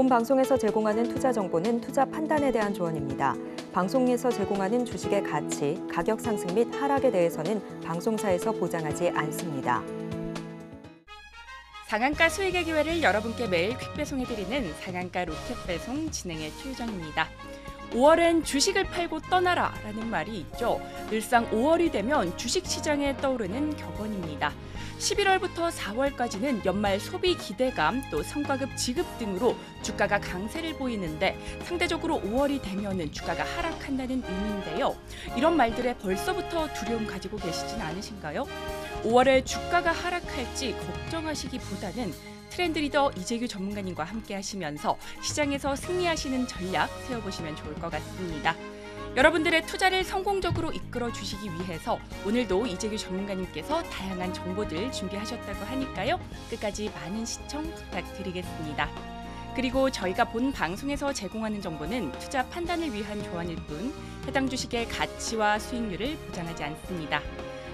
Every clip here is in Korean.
본 방송에서 제공하는 투자 정보는 투자 판단에 대한 조언입니다. 방송에서 제공하는 주식의 가치, 가격 상승 및 하락에 대해서는 방송사에서 보장하지 않습니다. 상한가 수익의 기회를 여러분께 매일 퀵 배송해드리는 상한가 로켓 배송 진행의 최유정입니다. 5월엔 주식을 팔고 떠나라 라는 말이 있죠. 늘상 5월이 되면 주식시장에 떠오르는 격언입니다. 11월부터 4월까지는 연말 소비 기대감 또 성과급 지급 등으로 주가가 강세를 보이는데 상대적으로 5월이 되면은 주가가 하락한다는 의미인데요. 이런 말들에 벌써부터 두려움 가지고 계시진 않으신가요? 5월에 주가가 하락할지 걱정하시기보다는 트렌드 리더 이재규 전문가님과 함께 하시면서 시장에서 승리하시는 전략 세워보시면 좋을 것 같습니다. 여러분들의 투자를 성공적으로 이끌어 주시기 위해서 오늘도 이재규 전문가님께서 다양한 정보들 준비하셨다고 하니까요. 끝까지 많은 시청 부탁드리겠습니다. 그리고 저희가 본 방송에서 제공하는 정보는 투자 판단을 위한 조언일 뿐 해당 주식의 가치와 수익률을 보장하지 않습니다.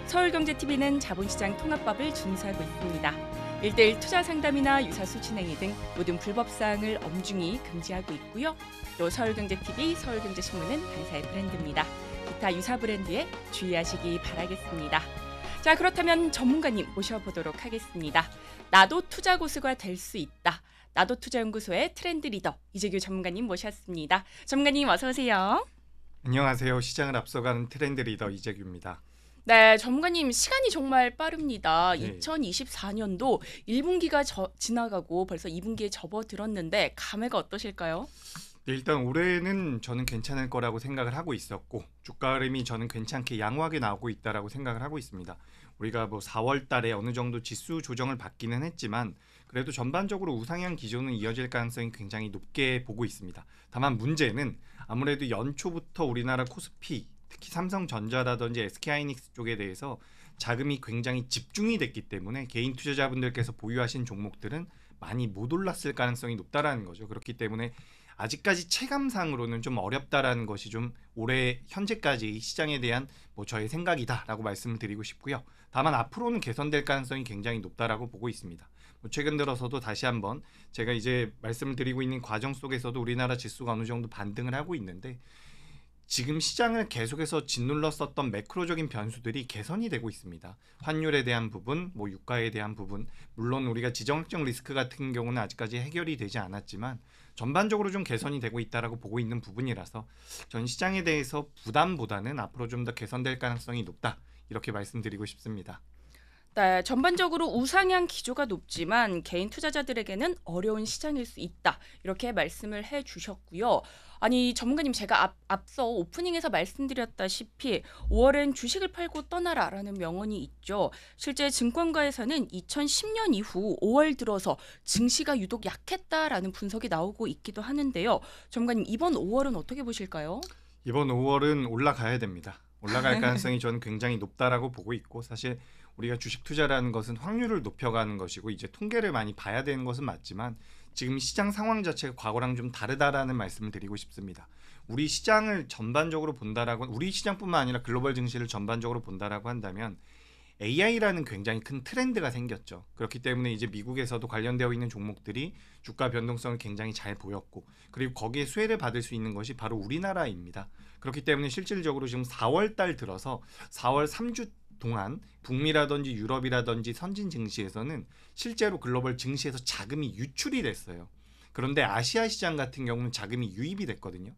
서울경제TV는 자본시장 통합법을 준수하고 있습니다. 1대1 투자 상담이나 유사수 진행이 등 모든 불법 사항을 엄중히 금지하고 있고요. 또 서울경제TV, 서울경제신문은 당사의 브랜드입니다. 기타 유사 브랜드에 주의하시기 바라겠습니다. 자, 그렇다면 전문가님 모셔보도록 하겠습니다. 나도 투자 고수가 될 수 있다. 나도 투자연구소의 트렌드 리더 이재규 전문가님 모셨습니다. 전문가님 어서 오세요. 안녕하세요. 시장을 앞서가는 트렌드 리더 이재규입니다. 네, 전문가님 시간이 정말 빠릅니다. 2024년도 1분기가 저, 지나가고 벌써 2분기에 접어들었는데 감회가 어떠실까요? 네, 일단 올해는 저는 괜찮을 거라고 생각을 하고 있었고 주가 흐름이 저는 괜찮게 양호하게 나오고 있다라고 생각을 하고 있습니다. 우리가 뭐 4월 달에 어느 정도 지수 조정을 받기는 했지만 그래도 전반적으로 우상향 기조는 이어질 가능성이 굉장히 높게 보고 있습니다. 다만 문제는 아무래도 연초부터 우리나라 코스피 특히 삼성전자라든지 SK하이닉스 쪽에 대해서 자금이 굉장히 집중이 됐기 때문에 개인 투자자분들께서 보유하신 종목들은 많이 못 올랐을 가능성이 높다라는 거죠. 그렇기 때문에 아직까지 체감상으로는 좀 어렵다라는 것이 좀 올해 현재까지 시장에 대한 뭐 저의 생각이다라고 말씀을 드리고 싶고요. 다만 앞으로는 개선될 가능성이 굉장히 높다라고 보고 있습니다. 뭐 최근 들어서도 다시 한번 제가 이제 말씀을 드리고 있는 과정 속에서도 우리나라 지수가 어느 정도 반등을 하고 있는데 지금 시장을 계속해서 짓눌렀었던 매크로적인 변수들이 개선이 되고 있습니다. 환율에 대한 부분, 뭐 유가에 대한 부분, 물론 우리가 지정학적 리스크 같은 경우는 아직까지 해결이 되지 않았지만 전반적으로 좀 개선이 되고 있다라고 보고 있는 부분이라서 전 시장에 대해서 부담보다는 앞으로 좀 더 개선될 가능성이 높다 이렇게 말씀드리고 싶습니다. 네, 전반적으로 우상향 기조가 높지만 개인 투자자들에게는 어려운 시장일 수 있다. 이렇게 말씀을 해 주셨고요. 아니 전문가님 제가 앞, 앞서 오프닝에서 말씀드렸다시피 5월엔 주식을 팔고 떠나라라는 명언이 있죠. 실제 증권가에서는 2010년 이후 5월 들어서 증시가 유독 약했다라는 분석이 나오고 있기도 하는데요. 전문가님 이번 5월은 어떻게 보실까요? 이번 5월은 올라가야 됩니다. 올라갈 가능성이 저는 굉장히 높다라고 보고 있고 사실 우리가 주식 투자라는 것은 확률을 높여가는 것이고 이제 통계를 많이 봐야 되는 것은 맞지만 지금 시장 상황 자체가 과거랑 좀 다르다라는 말씀을 드리고 싶습니다. 우리 시장을 전반적으로 본다라고 우리 시장뿐만 아니라 글로벌 증시를 전반적으로 본다라고 한다면 AI라는 굉장히 큰 트렌드가 생겼죠. 그렇기 때문에 이제 미국에서도 관련되어 있는 종목들이 주가 변동성을 굉장히 잘 보였고, 그리고 거기에 수혜를 받을 수 있는 것이 바로 우리나라입니다. 그렇기 때문에 실질적으로 지금 4월 달 들어서 4월 3주 동안 북미라든지 유럽이라든지 선진 증시에서는 실제로 글로벌 증시에서 자금이 유출이 됐어요. 그런데 아시아 시장 같은 경우는 자금이 유입이 됐거든요.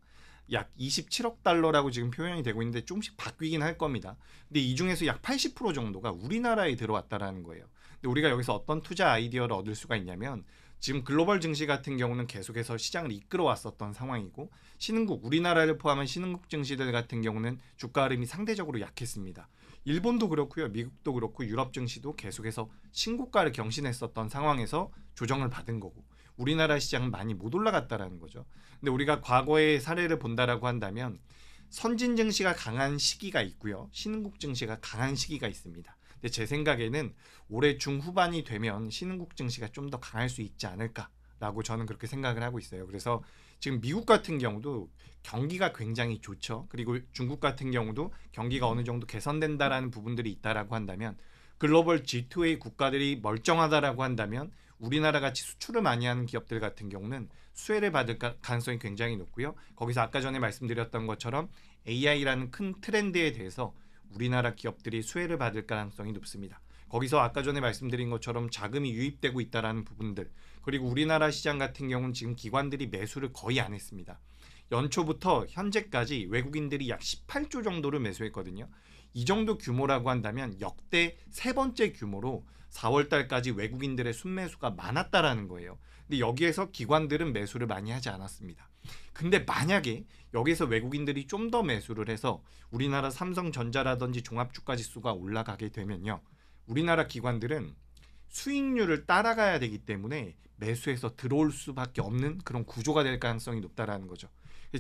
약 27억 달러라고 지금 표현이 되고 있는데 조금씩 바뀌긴 할 겁니다. 근데 이 중에서 약 80% 정도가 우리나라에 들어왔다라는 거예요. 근데 우리가 여기서 어떤 투자 아이디어를 얻을 수가 있냐면 지금 글로벌 증시 같은 경우는 계속해서 시장을 이끌어왔었던 상황이고 신흥국 우리나라를 포함한 신흥국 증시들 같은 경우는 주가 흐름이 상대적으로 약했습니다. 일본도 그렇고요. 미국도 그렇고 유럽 증시도 계속해서 신고가를 경신했었던 상황에서 조정을 받은 거고 우리나라 시장은 많이 못 올라갔다라는 거죠. 근데 우리가 과거의 사례를 본다라고 한다면 선진 증시가 강한 시기가 있고요. 신흥국 증시가 강한 시기가 있습니다. 근데 제 생각에는 올해 중후반이 되면 신흥국 증시가 좀 더 강할 수 있지 않을까라고 저는 그렇게 생각을 하고 있어요. 그래서 지금 미국 같은 경우도 경기가 굉장히 좋죠. 그리고 중국 같은 경우도 경기가 어느 정도 개선된다라는 부분들이 있다라고 한다면 글로벌 G2A 국가들이 멀쩡하다라고 한다면 우리나라 같이 수출을 많이 하는 기업들 같은 경우는 수혜를 받을 가능성이 굉장히 높고요. 거기서 아까 전에 말씀드렸던 것처럼 AI라는 큰 트렌드에 대해서 우리나라 기업들이 수혜를 받을 가능성이 높습니다. 거기서 아까 전에 말씀드린 것처럼 자금이 유입되고 있다라는 부분들 그리고 우리나라 시장 같은 경우는 지금 기관들이 매수를 거의 안 했습니다. 연초부터 현재까지 외국인들이 약 18조 정도를 매수했거든요. 이 정도 규모라고 한다면 역대 세 번째 규모로 4월 달까지 외국인들의 순매수가 많았다라는 거예요. 근데 여기에서 기관들은 매수를 많이 하지 않았습니다. 근데 만약에 여기서 외국인들이 좀 더 매수를 해서 우리나라 삼성전자라든지 종합주가지수가 올라가게 되면요. 우리나라 기관들은 수익률을 따라가야 되기 때문에 매수해서 들어올 수밖에 없는 그런 구조가 될 가능성이 높다라는 거죠.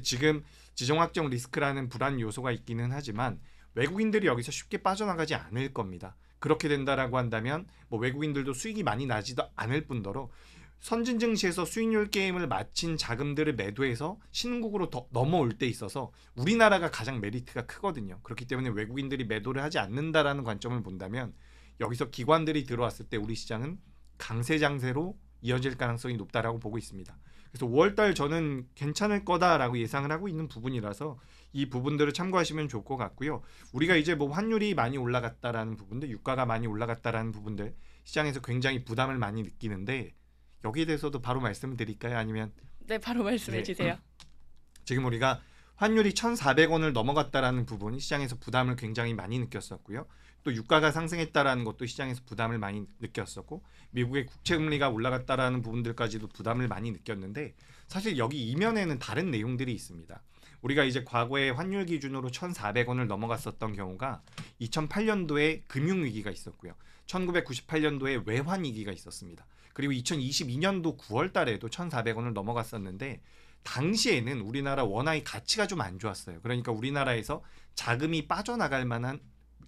지금 지정 학적 리스크라는 불안 요소가 있기는 하지만 외국인들이 여기서 쉽게 빠져나가지 않을 겁니다. 그렇게 된다라고 한다면 뭐 외국인들도 수익이 많이 나지도 않을 뿐더러 선진 증시에서 수익률 게임을 마친 자금들을 매도해서 신흥국으로 더 넘어올 때 있어서 우리나라가 가장 메리트가 크거든요. 그렇기 때문에 외국인들이 매도를 하지 않는다라는 관점을 본다면 여기서 기관들이 들어왔을 때 우리 시장은 강세 장세로 이어질 가능성이 높다라고 보고 있습니다. 그래서 5월달 저는 괜찮을 거다라고 예상을 하고 있는 부분이라서 이 부분들을 참고하시면 좋을 것 같고요. 우리가 이제 뭐 환율이 많이 올라갔다라는 부분들, 유가가 많이 올라갔다라는 부분들 시장에서 굉장히 부담을 많이 느끼는데 여기에 대해서도 바로 말씀드릴까요? 아니면 네, 바로 말씀해 네. 주세요. 지금 우리가 환율이 1,400원을 넘어갔다라는 부분이 시장에서 부담을 굉장히 많이 느꼈었고요. 또 유가가 상승했다라는 것도 시장에서 부담을 많이 느꼈었고 미국의 국채 금리가 올라갔다라는 부분들까지도 부담을 많이 느꼈는데 사실 여기 이면에는 다른 내용들이 있습니다. 우리가 이제 과거에 환율 기준으로 1,400원을 넘어갔었던 경우가 2008년도에 금융 위기가 있었고요. 1998년도에 외환 위기가 있었습니다. 그리고 2022년도 9월 달에도 1,400원을 넘어갔었는데 당시에는 우리나라 원화의 가치가 좀 안 좋았어요. 그러니까 우리나라에서 자금이 빠져나갈 만한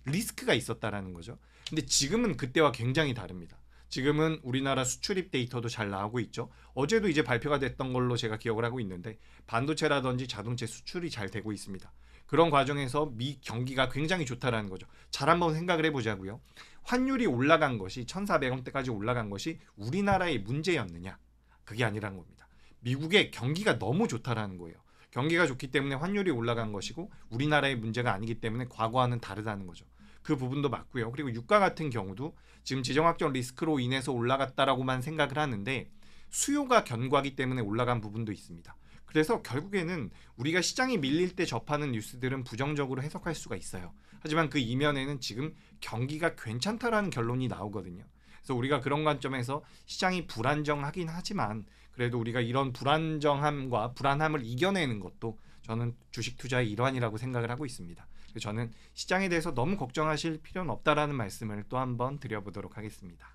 리스크가 있었다라는 거죠. 근데 지금은 그때와 굉장히 다릅니다. 지금은 우리나라 수출입 데이터도 잘 나오고 있죠. 어제도 이제 발표가 됐던 걸로 제가 기억을 하고 있는데 반도체라든지 자동차 수출이 잘 되고 있습니다. 그런 과정에서 미 경기가 굉장히 좋다라는 거죠. 잘 한번 생각을 해보자고요. 환율이 올라간 것이 1,400원대까지 올라간 것이 우리나라의 문제였느냐? 그게 아니라는 겁니다. 미국의 경기가 너무 좋다라는 거예요. 경기가 좋기 때문에 환율이 올라간 것이고 우리나라의 문제가 아니기 때문에 과거와는 다르다는 거죠. 그 부분도 맞고요. 그리고 유가 같은 경우도 지금 지정학적 리스크로 인해서 올라갔다라고만 생각을 하는데 수요가 견고하기 때문에 올라간 부분도 있습니다. 그래서 결국에는 우리가 시장이 밀릴 때 접하는 뉴스들은 부정적으로 해석할 수가 있어요. 하지만 그 이면에는 지금 경기가 괜찮다라는 결론이 나오거든요. 그래서 우리가 그런 관점에서 시장이 불안정하긴 하지만 그래도 우리가 이런 불안정함과 불안함을 이겨내는 것도 저는 주식 투자의 일환이라고 생각을 하고 있습니다. 저는 시장에 대해서 너무 걱정하실 필요는 없다라는 말씀을 또 한번 드려보도록 하겠습니다.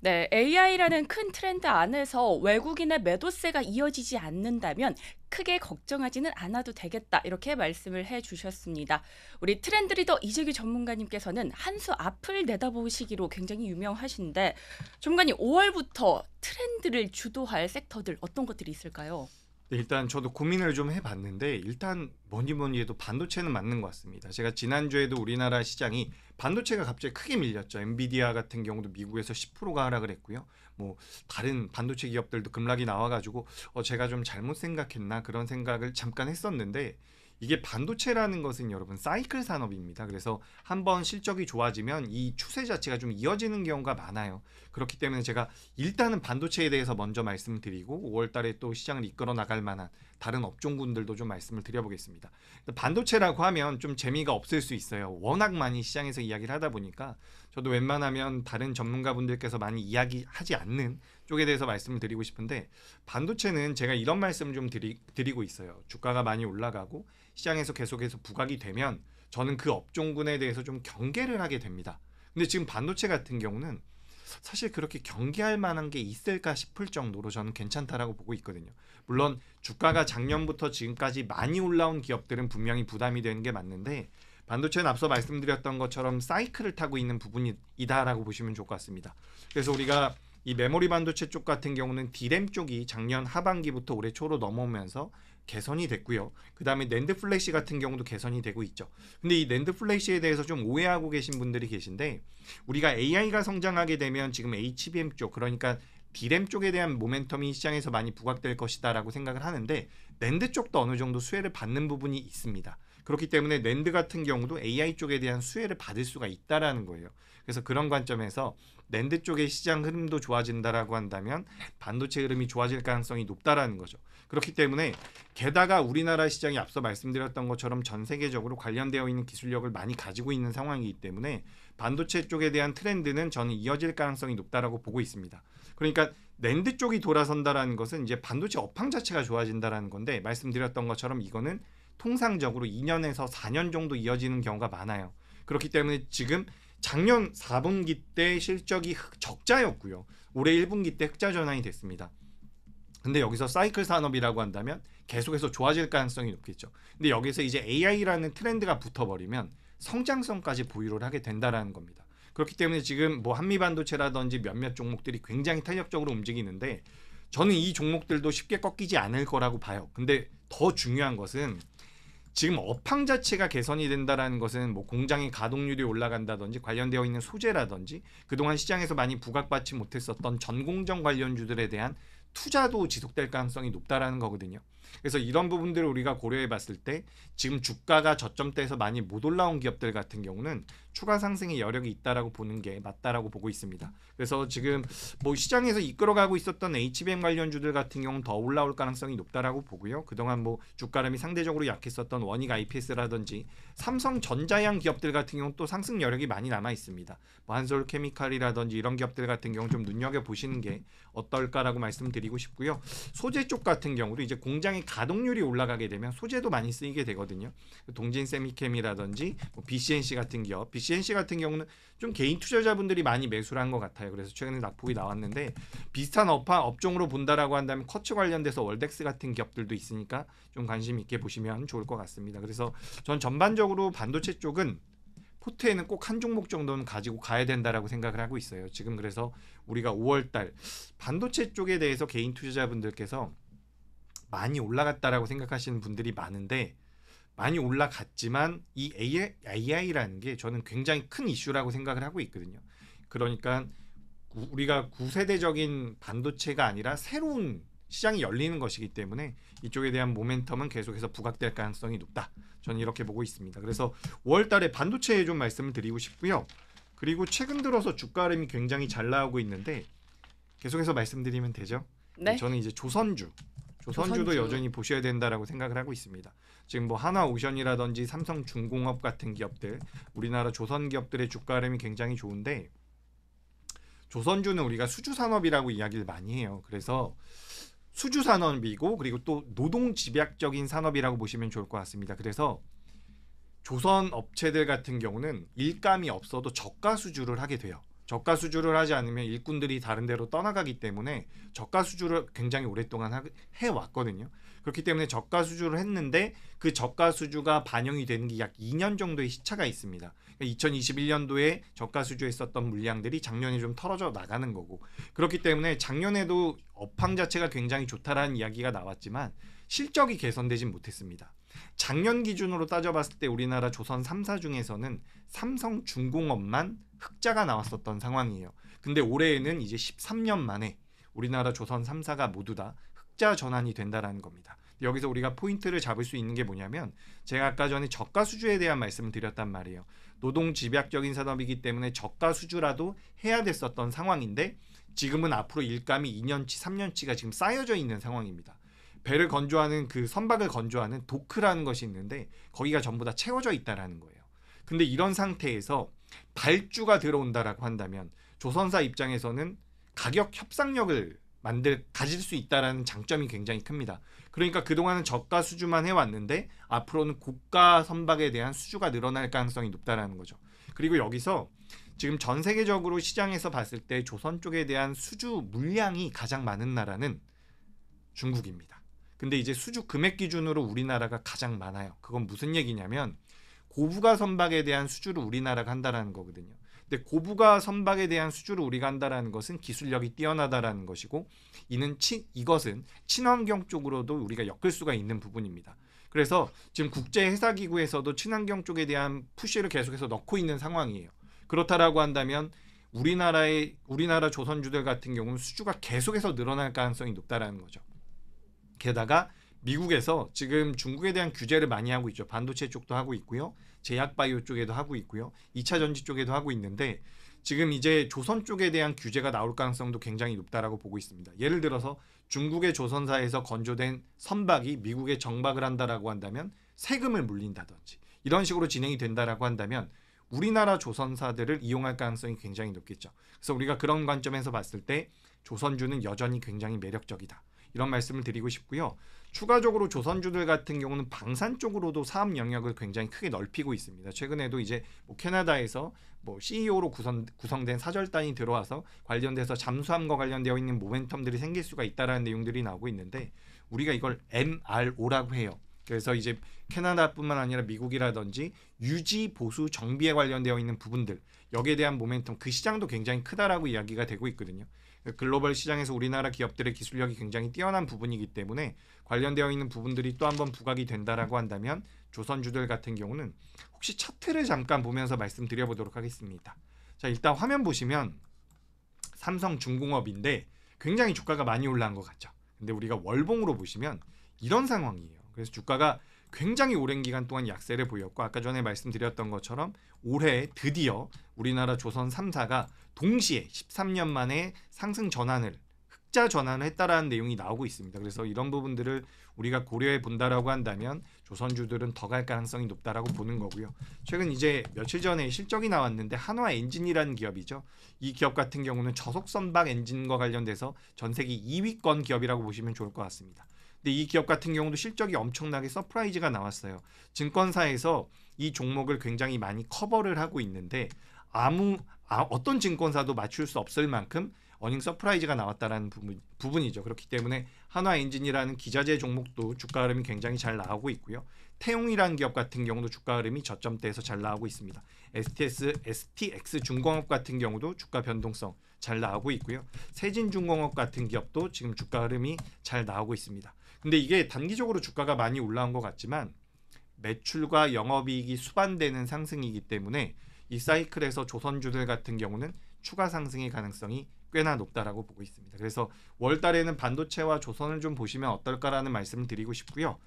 네, AI라는 큰 트렌드 안에서 외국인의 매도세가 이어지지 않는다면 크게 걱정하지는 않아도 되겠다 이렇게 말씀을 해주셨습니다. 우리 트렌드 리더 이재규 전문가님께서는 한 수 앞을 내다보시기로 굉장히 유명하신데 전문가님 5월부터 트렌드를 주도할 섹터들 어떤 것들이 있을까요? 네, 일단 저도 고민을 좀 해봤는데 일단 뭐니 뭐니 해도 반도체는 맞는 것 같습니다. 제가 지난주에도 우리나라 시장이 반도체가 갑자기 크게 밀렸죠. 엔비디아 같은 경우도 미국에서 10%가 하락을 했고요. 뭐 다른 반도체 기업들도 급락이 나와가지고 어 제가 좀 잘못 생각했나 그런 생각을 잠깐 했었는데 이게 반도체라는 것은 여러분 사이클 산업입니다. 그래서 한번 실적이 좋아지면 이 추세 자체가 좀 이어지는 경우가 많아요. 그렇기 때문에 제가 일단은 반도체에 대해서 먼저 말씀드리고 5월 달에 또 시장을 이끌어 나갈 만한 다른 업종군들도 좀 말씀을 드려보겠습니다. 반도체라고 하면 좀 재미가 없을 수 있어요. 워낙 많이 시장에서 이야기를 하다 보니까 저도 웬만하면 다른 전문가분들께서 많이 이야기하지 않는 쪽에 대해서 말씀을 드리고 싶은데 반도체는 제가 이런 말씀 좀 드리, 드리고 있어요. 주가가 많이 올라가고 시장에서 계속해서 부각이 되면 저는 그 업종군에 대해서 좀 경계를 하게 됩니다. 근데 지금 반도체 같은 경우는 사실 그렇게 경계할 만한 게 있을까 싶을 정도로 저는 괜찮다라고 보고 있거든요. 물론 주가가 작년부터 지금까지 많이 올라온 기업들은 분명히 부담이 되는 게 맞는데 반도체는 앞서 말씀드렸던 것처럼 사이클을 타고 있는 부분이다라고 보시면 좋을 것 같습니다. 그래서 우리가 이 메모리 반도체 쪽 같은 경우는 디램 쪽이 작년 하반기부터 올해 초로 넘어오면서 개선이 됐고요. 그 다음에 낸드 플래시 같은 경우도 개선이 되고 있죠. 근데 이 낸드 플래시에 대해서 좀 오해하고 계신 분들이 계신데 우리가 AI가 성장하게 되면 지금 HBM 쪽 그러니까 디램 쪽에 대한 모멘텀이 시장에서 많이 부각될 것이다라고 생각을 하는데 낸드 쪽도 어느 정도 수혜를 받는 부분이 있습니다. 그렇기 때문에 낸드 같은 경우도 AI 쪽에 대한 수혜를 받을 수가 있다라는 거예요. 그래서 그런 관점에서 랜드 쪽의 시장 흐름도 좋아진다라고 한다면 반도체 흐름이 좋아질 가능성이 높다라는 거죠. 그렇기 때문에 게다가 우리나라 시장이 앞서 말씀드렸던 것처럼 전 세계적으로 관련되어 있는 기술력을 많이 가지고 있는 상황이기 때문에 반도체 쪽에 대한 트렌드는 저는 이어질 가능성이 높다라고 보고 있습니다. 그러니까 랜드 쪽이 돌아선다라는 것은 이제 반도체 업황 자체가 좋아진다라는 건데 말씀드렸던 것처럼 이거는 통상적으로 2년에서 4년 정도 이어지는 경우가 많아요. 그렇기 때문에 지금 작년 4분기 때 실적이 적자였고요. 올해 1분기 때 흑자 전환이 됐습니다. 근데 여기서 사이클 산업이라고 한다면 계속해서 좋아질 가능성이 높겠죠. 근데 여기서 이제 AI라는 트렌드가 붙어버리면 성장성까지 보유를 하게 된다라는 겁니다. 그렇기 때문에 지금 뭐 한미 반도체라든지 몇몇 종목들이 굉장히 탄력적으로 움직이는데 저는 이 종목들도 쉽게 꺾이지 않을 거라고 봐요. 근데 더 중요한 것은 지금 업황 자체가 개선이 된다라는 것은 뭐 공장의 가동률이 올라간다든지 관련되어 있는 소재라든지 그동안 시장에서 많이 부각받지 못했었던 전공정 관련주들에 대한 투자도 지속될 가능성이 높다라는 거거든요. 그래서 이런 부분들을 우리가 고려해 봤을 때 지금 주가가 저점대에서 많이 못 올라온 기업들 같은 경우는 추가 상승의 여력이 있다라고 보는 게 맞다라고 보고 있습니다. 그래서 지금 뭐 시장에서 이끌어가고 있었던 HBM 관련주들 같은 경우는 더 올라올 가능성이 높다라고 보고요. 그동안 뭐 주가름이 상대적으로 약했었던 원익 IPS라든지 삼성전자향 기업들 같은 경우는 또 상승 여력이 많이 남아 있습니다. 뭐 한솔 케미칼이라든지 이런 기업들 같은 경우 좀 눈여겨 보시는 게 어떨까라고 말씀드리고 싶고요. 소재 쪽 같은 경우도 이제 공장에 시장의 가동률이 올라가게 되면 소재도 많이 쓰이게 되거든요. 동진 세미캠이라든지 뭐 BCNC 같은 기업, BCNC 같은 경우는 좀 개인 투자자분들이 많이 매수를 한 것 같아요. 그래서 최근에 낙폭이 나왔는데 비슷한 업화 업종으로 본다라고 한다면 커츠 관련돼서 월덱스 같은 기업들도 있으니까 좀 관심 있게 보시면 좋을 것 같습니다. 그래서 전 전반적으로 반도체 쪽은 포트에는 꼭 한 종목 정도는 가지고 가야 된다라고 생각을 하고 있어요. 지금 그래서 우리가 5월달 반도체 쪽에 대해서 개인 투자자분들께서 많이 올라갔다라고 생각하시는 분들이 많은데 많이 올라갔지만 이 AI, AI라는 게 저는 굉장히 큰 이슈라고 생각을 하고 있거든요. 그러니까 우리가 구세대적인 반도체가 아니라 새로운 시장이 열리는 것이기 때문에 이쪽에 대한 모멘텀은 계속해서 부각될 가능성이 높다. 저는 이렇게 보고 있습니다. 그래서 5월달에 반도체에 좀 말씀을 드리고 싶고요. 그리고 최근 들어서 주가 름이 굉장히 잘 나오고 있는데 계속해서 말씀드리면 되죠. 네. 저는 이제 조선주 조선주도 조선주. 여전히 보셔야 된다라고 생각을 하고 있습니다. 지금 뭐 하나오션이라든지 삼성중공업 같은 기업들, 우리나라 조선 기업들의 주가 흐름이 굉장히 좋은데 조선주는 우리가 수주 산업이라고 이야기를 많이 해요. 그래서 수주 산업이고 그리고 또 노동 집약적인 산업이라고 보시면 좋을 것 같습니다. 그래서 조선 업체들 같은 경우는 일감이 없어도 저가 수주를 하게 돼요. 저가 수주를 하지 않으면 일꾼들이 다른 데로 떠나가기 때문에 저가 수주를 굉장히 오랫동안 해 왔거든요. 그렇기 때문에 저가 수주를 했는데 그 저가 수주가 반영이 되는 게 약 2년 정도의 시차가 있습니다. 2021년도에 그러니까 저가 수주했었던 물량들이 작년에 좀 털어져 나가는 거고 그렇기 때문에 작년에도 업황 자체가 굉장히 좋다라는 이야기가 나왔지만 실적이 개선되진 못했습니다. 작년 기준으로 따져봤을 때 우리나라 조선 3사 중에서는 삼성 중공업만 흑자가 나왔었던 상황이에요. 근데 올해에는 이제 13년 만에 우리나라 조선 3사가 모두 다 흑자 전환이 된다라는 겁니다. 여기서 우리가 포인트를 잡을 수 있는 게 뭐냐면 제가 아까 전에 저가 수주에 대한 말씀을 드렸단 말이에요. 노동 집약적인 산업이기 때문에 저가 수주라도 해야 됐었던 상황인데 지금은 앞으로 일감이 2년치, 3년치가 지금 쌓여져 있는 상황입니다. 배를 건조하는 그 선박을 건조하는 도크라는 것이 있는데 거기가 전부 다 채워져 있다라는 거예요. 근데 이런 상태에서 발주가 들어온다라고 한다면 조선사 입장에서는 가격 협상력을 만들 가질 수 있다라는 장점이 굉장히 큽니다. 그러니까 그동안은 저가 수주만 해왔는데 앞으로는 고가 선박에 대한 수주가 늘어날 가능성이 높다라는 거죠. 그리고 여기서 지금 전 세계적으로 시장에서 봤을 때 조선 쪽에 대한 수주 물량이 가장 많은 나라는 중국입니다. 근데 이제 수주 금액 기준으로 우리나라가 가장 많아요. 그건 무슨 얘기냐면 고부가 선박에 대한 수주를 우리나라가 한다라는 거거든요. 근데 고부가 선박에 대한 수주를 우리가 한다라는 것은 기술력이 뛰어나다라는 것이고 이는 치, 이것은 친환경 쪽으로도 우리가 엮을 수가 있는 부분입니다. 그래서 지금 국제 회사 기구에서도 친환경 쪽에 대한 푸시를 계속해서 넣고 있는 상황이에요. 그렇다라고 한다면 우리나라의 우리나라 조선주들 같은 경우는 수주가 계속해서 늘어날 가능성이 높다라는 거죠. 게다가 미국에서 지금 중국에 대한 규제를 많이 하고 있죠. 반도체 쪽도 하고 있고요. 제약바이오 쪽에도 하고 있고요. 2차 전지 쪽에도 하고 있는데 지금 이제 조선 쪽에 대한 규제가 나올 가능성도 굉장히 높다라고 보고 있습니다. 예를 들어서 중국의 조선사에서 건조된 선박이 미국에 정박을 한다라고 한다면 세금을 물린다든지 이런 식으로 진행이 된다라고 한다면 우리나라 조선사들을 이용할 가능성이 굉장히 높겠죠. 그래서 우리가 그런 관점에서 봤을 때 조선주는 여전히 굉장히 매력적이다. 이런 말씀을 드리고 싶고요. 추가적으로 조선주들 같은 경우는 방산 쪽으로도 사업 영역을 굉장히 크게 넓히고 있습니다. 최근에도 이제 뭐 캐나다에서 뭐 CEO로 구성, 구성된 사절단이 들어와서 관련돼서 잠수함과 관련되어 있는 모멘텀들이 생길 수가 있다라는 내용들이 나오고 있는데 우리가 이걸 MRO라고 해요. 그래서 이제 캐나다뿐만 아니라 미국이라든지 유지 보수 정비에 관련되어 있는 부분들 여기에 대한 모멘텀 그 시장도 굉장히 크다라고 이야기가 되고 있거든요. 글로벌 시장에서 우리나라 기업들의 기술력이 굉장히 뛰어난 부분이기 때문에 관련되어 있는 부분들이 또 한번 부각이 된다라고 한다면 조선주들 같은 경우는 혹시 차트를 잠깐 보면서 말씀드려 보도록 하겠습니다. 자, 일단 화면 보시면 삼성 중공업인데 굉장히 주가가 많이 올라간 것 같죠. 근데 우리가 월봉으로 보시면 이런 상황이에요. 그래서 주가가 굉장히 오랜 기간 동안 약세를 보였고 아까 전에 말씀드렸던 것처럼 올해 드디어 우리나라 조선 3사가 동시에 13년 만에 상승 전환을 흑자 전환을 했다라는 내용이 나오고 있습니다. 그래서 이런 부분들을 우리가 고려해 본다라고 한다면 조선주들은 더 갈 가능성이 높다라고 보는 거고요. 최근 이제 며칠 전에 실적이 나왔는데 한화 엔진이라는 기업이죠. 이 기업 같은 경우는 저속 선박 엔진과 관련돼서 전 세계 2위권 기업이라고 보시면 좋을 것 같습니다. 근데 이 기업 같은 경우도 실적이 엄청나게 서프라이즈가 나왔어요. 증권사에서 이 종목을 굉장히 많이 커버를 하고 있는데 아무 아, 어떤 증권사도 맞출 수 없을 만큼 어닝 서프라이즈가 나왔다라는 부분, 부분이죠. 그렇기 때문에 한화엔진이라는 기자재 종목도 주가 흐름이 굉장히 잘 나오고 있고요. 태용이라는 기업 같은 경우도 주가 흐름이 저점대에서 잘 나오고 있습니다. STS, STX 중공업 같은 경우도 주가 변동성 잘 나오고 있고요. 세진중공업 같은 기업도 지금 주가 흐름이 잘 나오고 있습니다. 근데 이게 단기적으로 주가가 많이 올라온 것 같지만 매출과 영업이익이 수반되는 상승이기 때문에 이 사이클에서 조선주들 같은 경우는 추가 상승의 가능성이 꽤나 높다라고 보고 있습니다. 그래서 월 달에는 반도체와 조선을 좀 보시면 어떨까라는 말씀을 드리고 싶고요.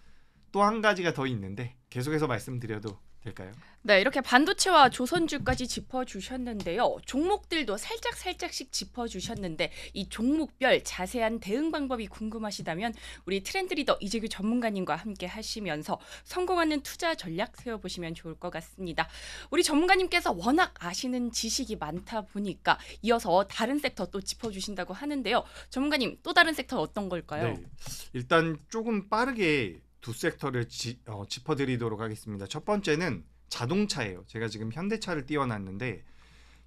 또 한 가지가 더 있는데 계속해서 말씀드려도 될까요? 네, 이렇게 반도체와 조선주까지 짚어주셨는데요. 종목들도 살짝 살짝씩 짚어주셨는데 이 종목별 자세한 대응 방법이 궁금하시다면 우리 트렌드 리더 이재규 전문가님과 함께 하시면서 성공하는 투자 전략 세워보시면 좋을 것 같습니다. 우리 전문가님께서 워낙 아시는 지식이 많다 보니까 이어서 다른 섹터 또 짚어주신다고 하는데요. 전문가님 또 다른 섹터 어떤 걸까요? 네, 일단 조금 빠르게 두 섹터를 지, 어, 짚어드리도록 하겠습니다. 첫 번째는 자동차예요. 제가 지금 현대차를 띄워놨는데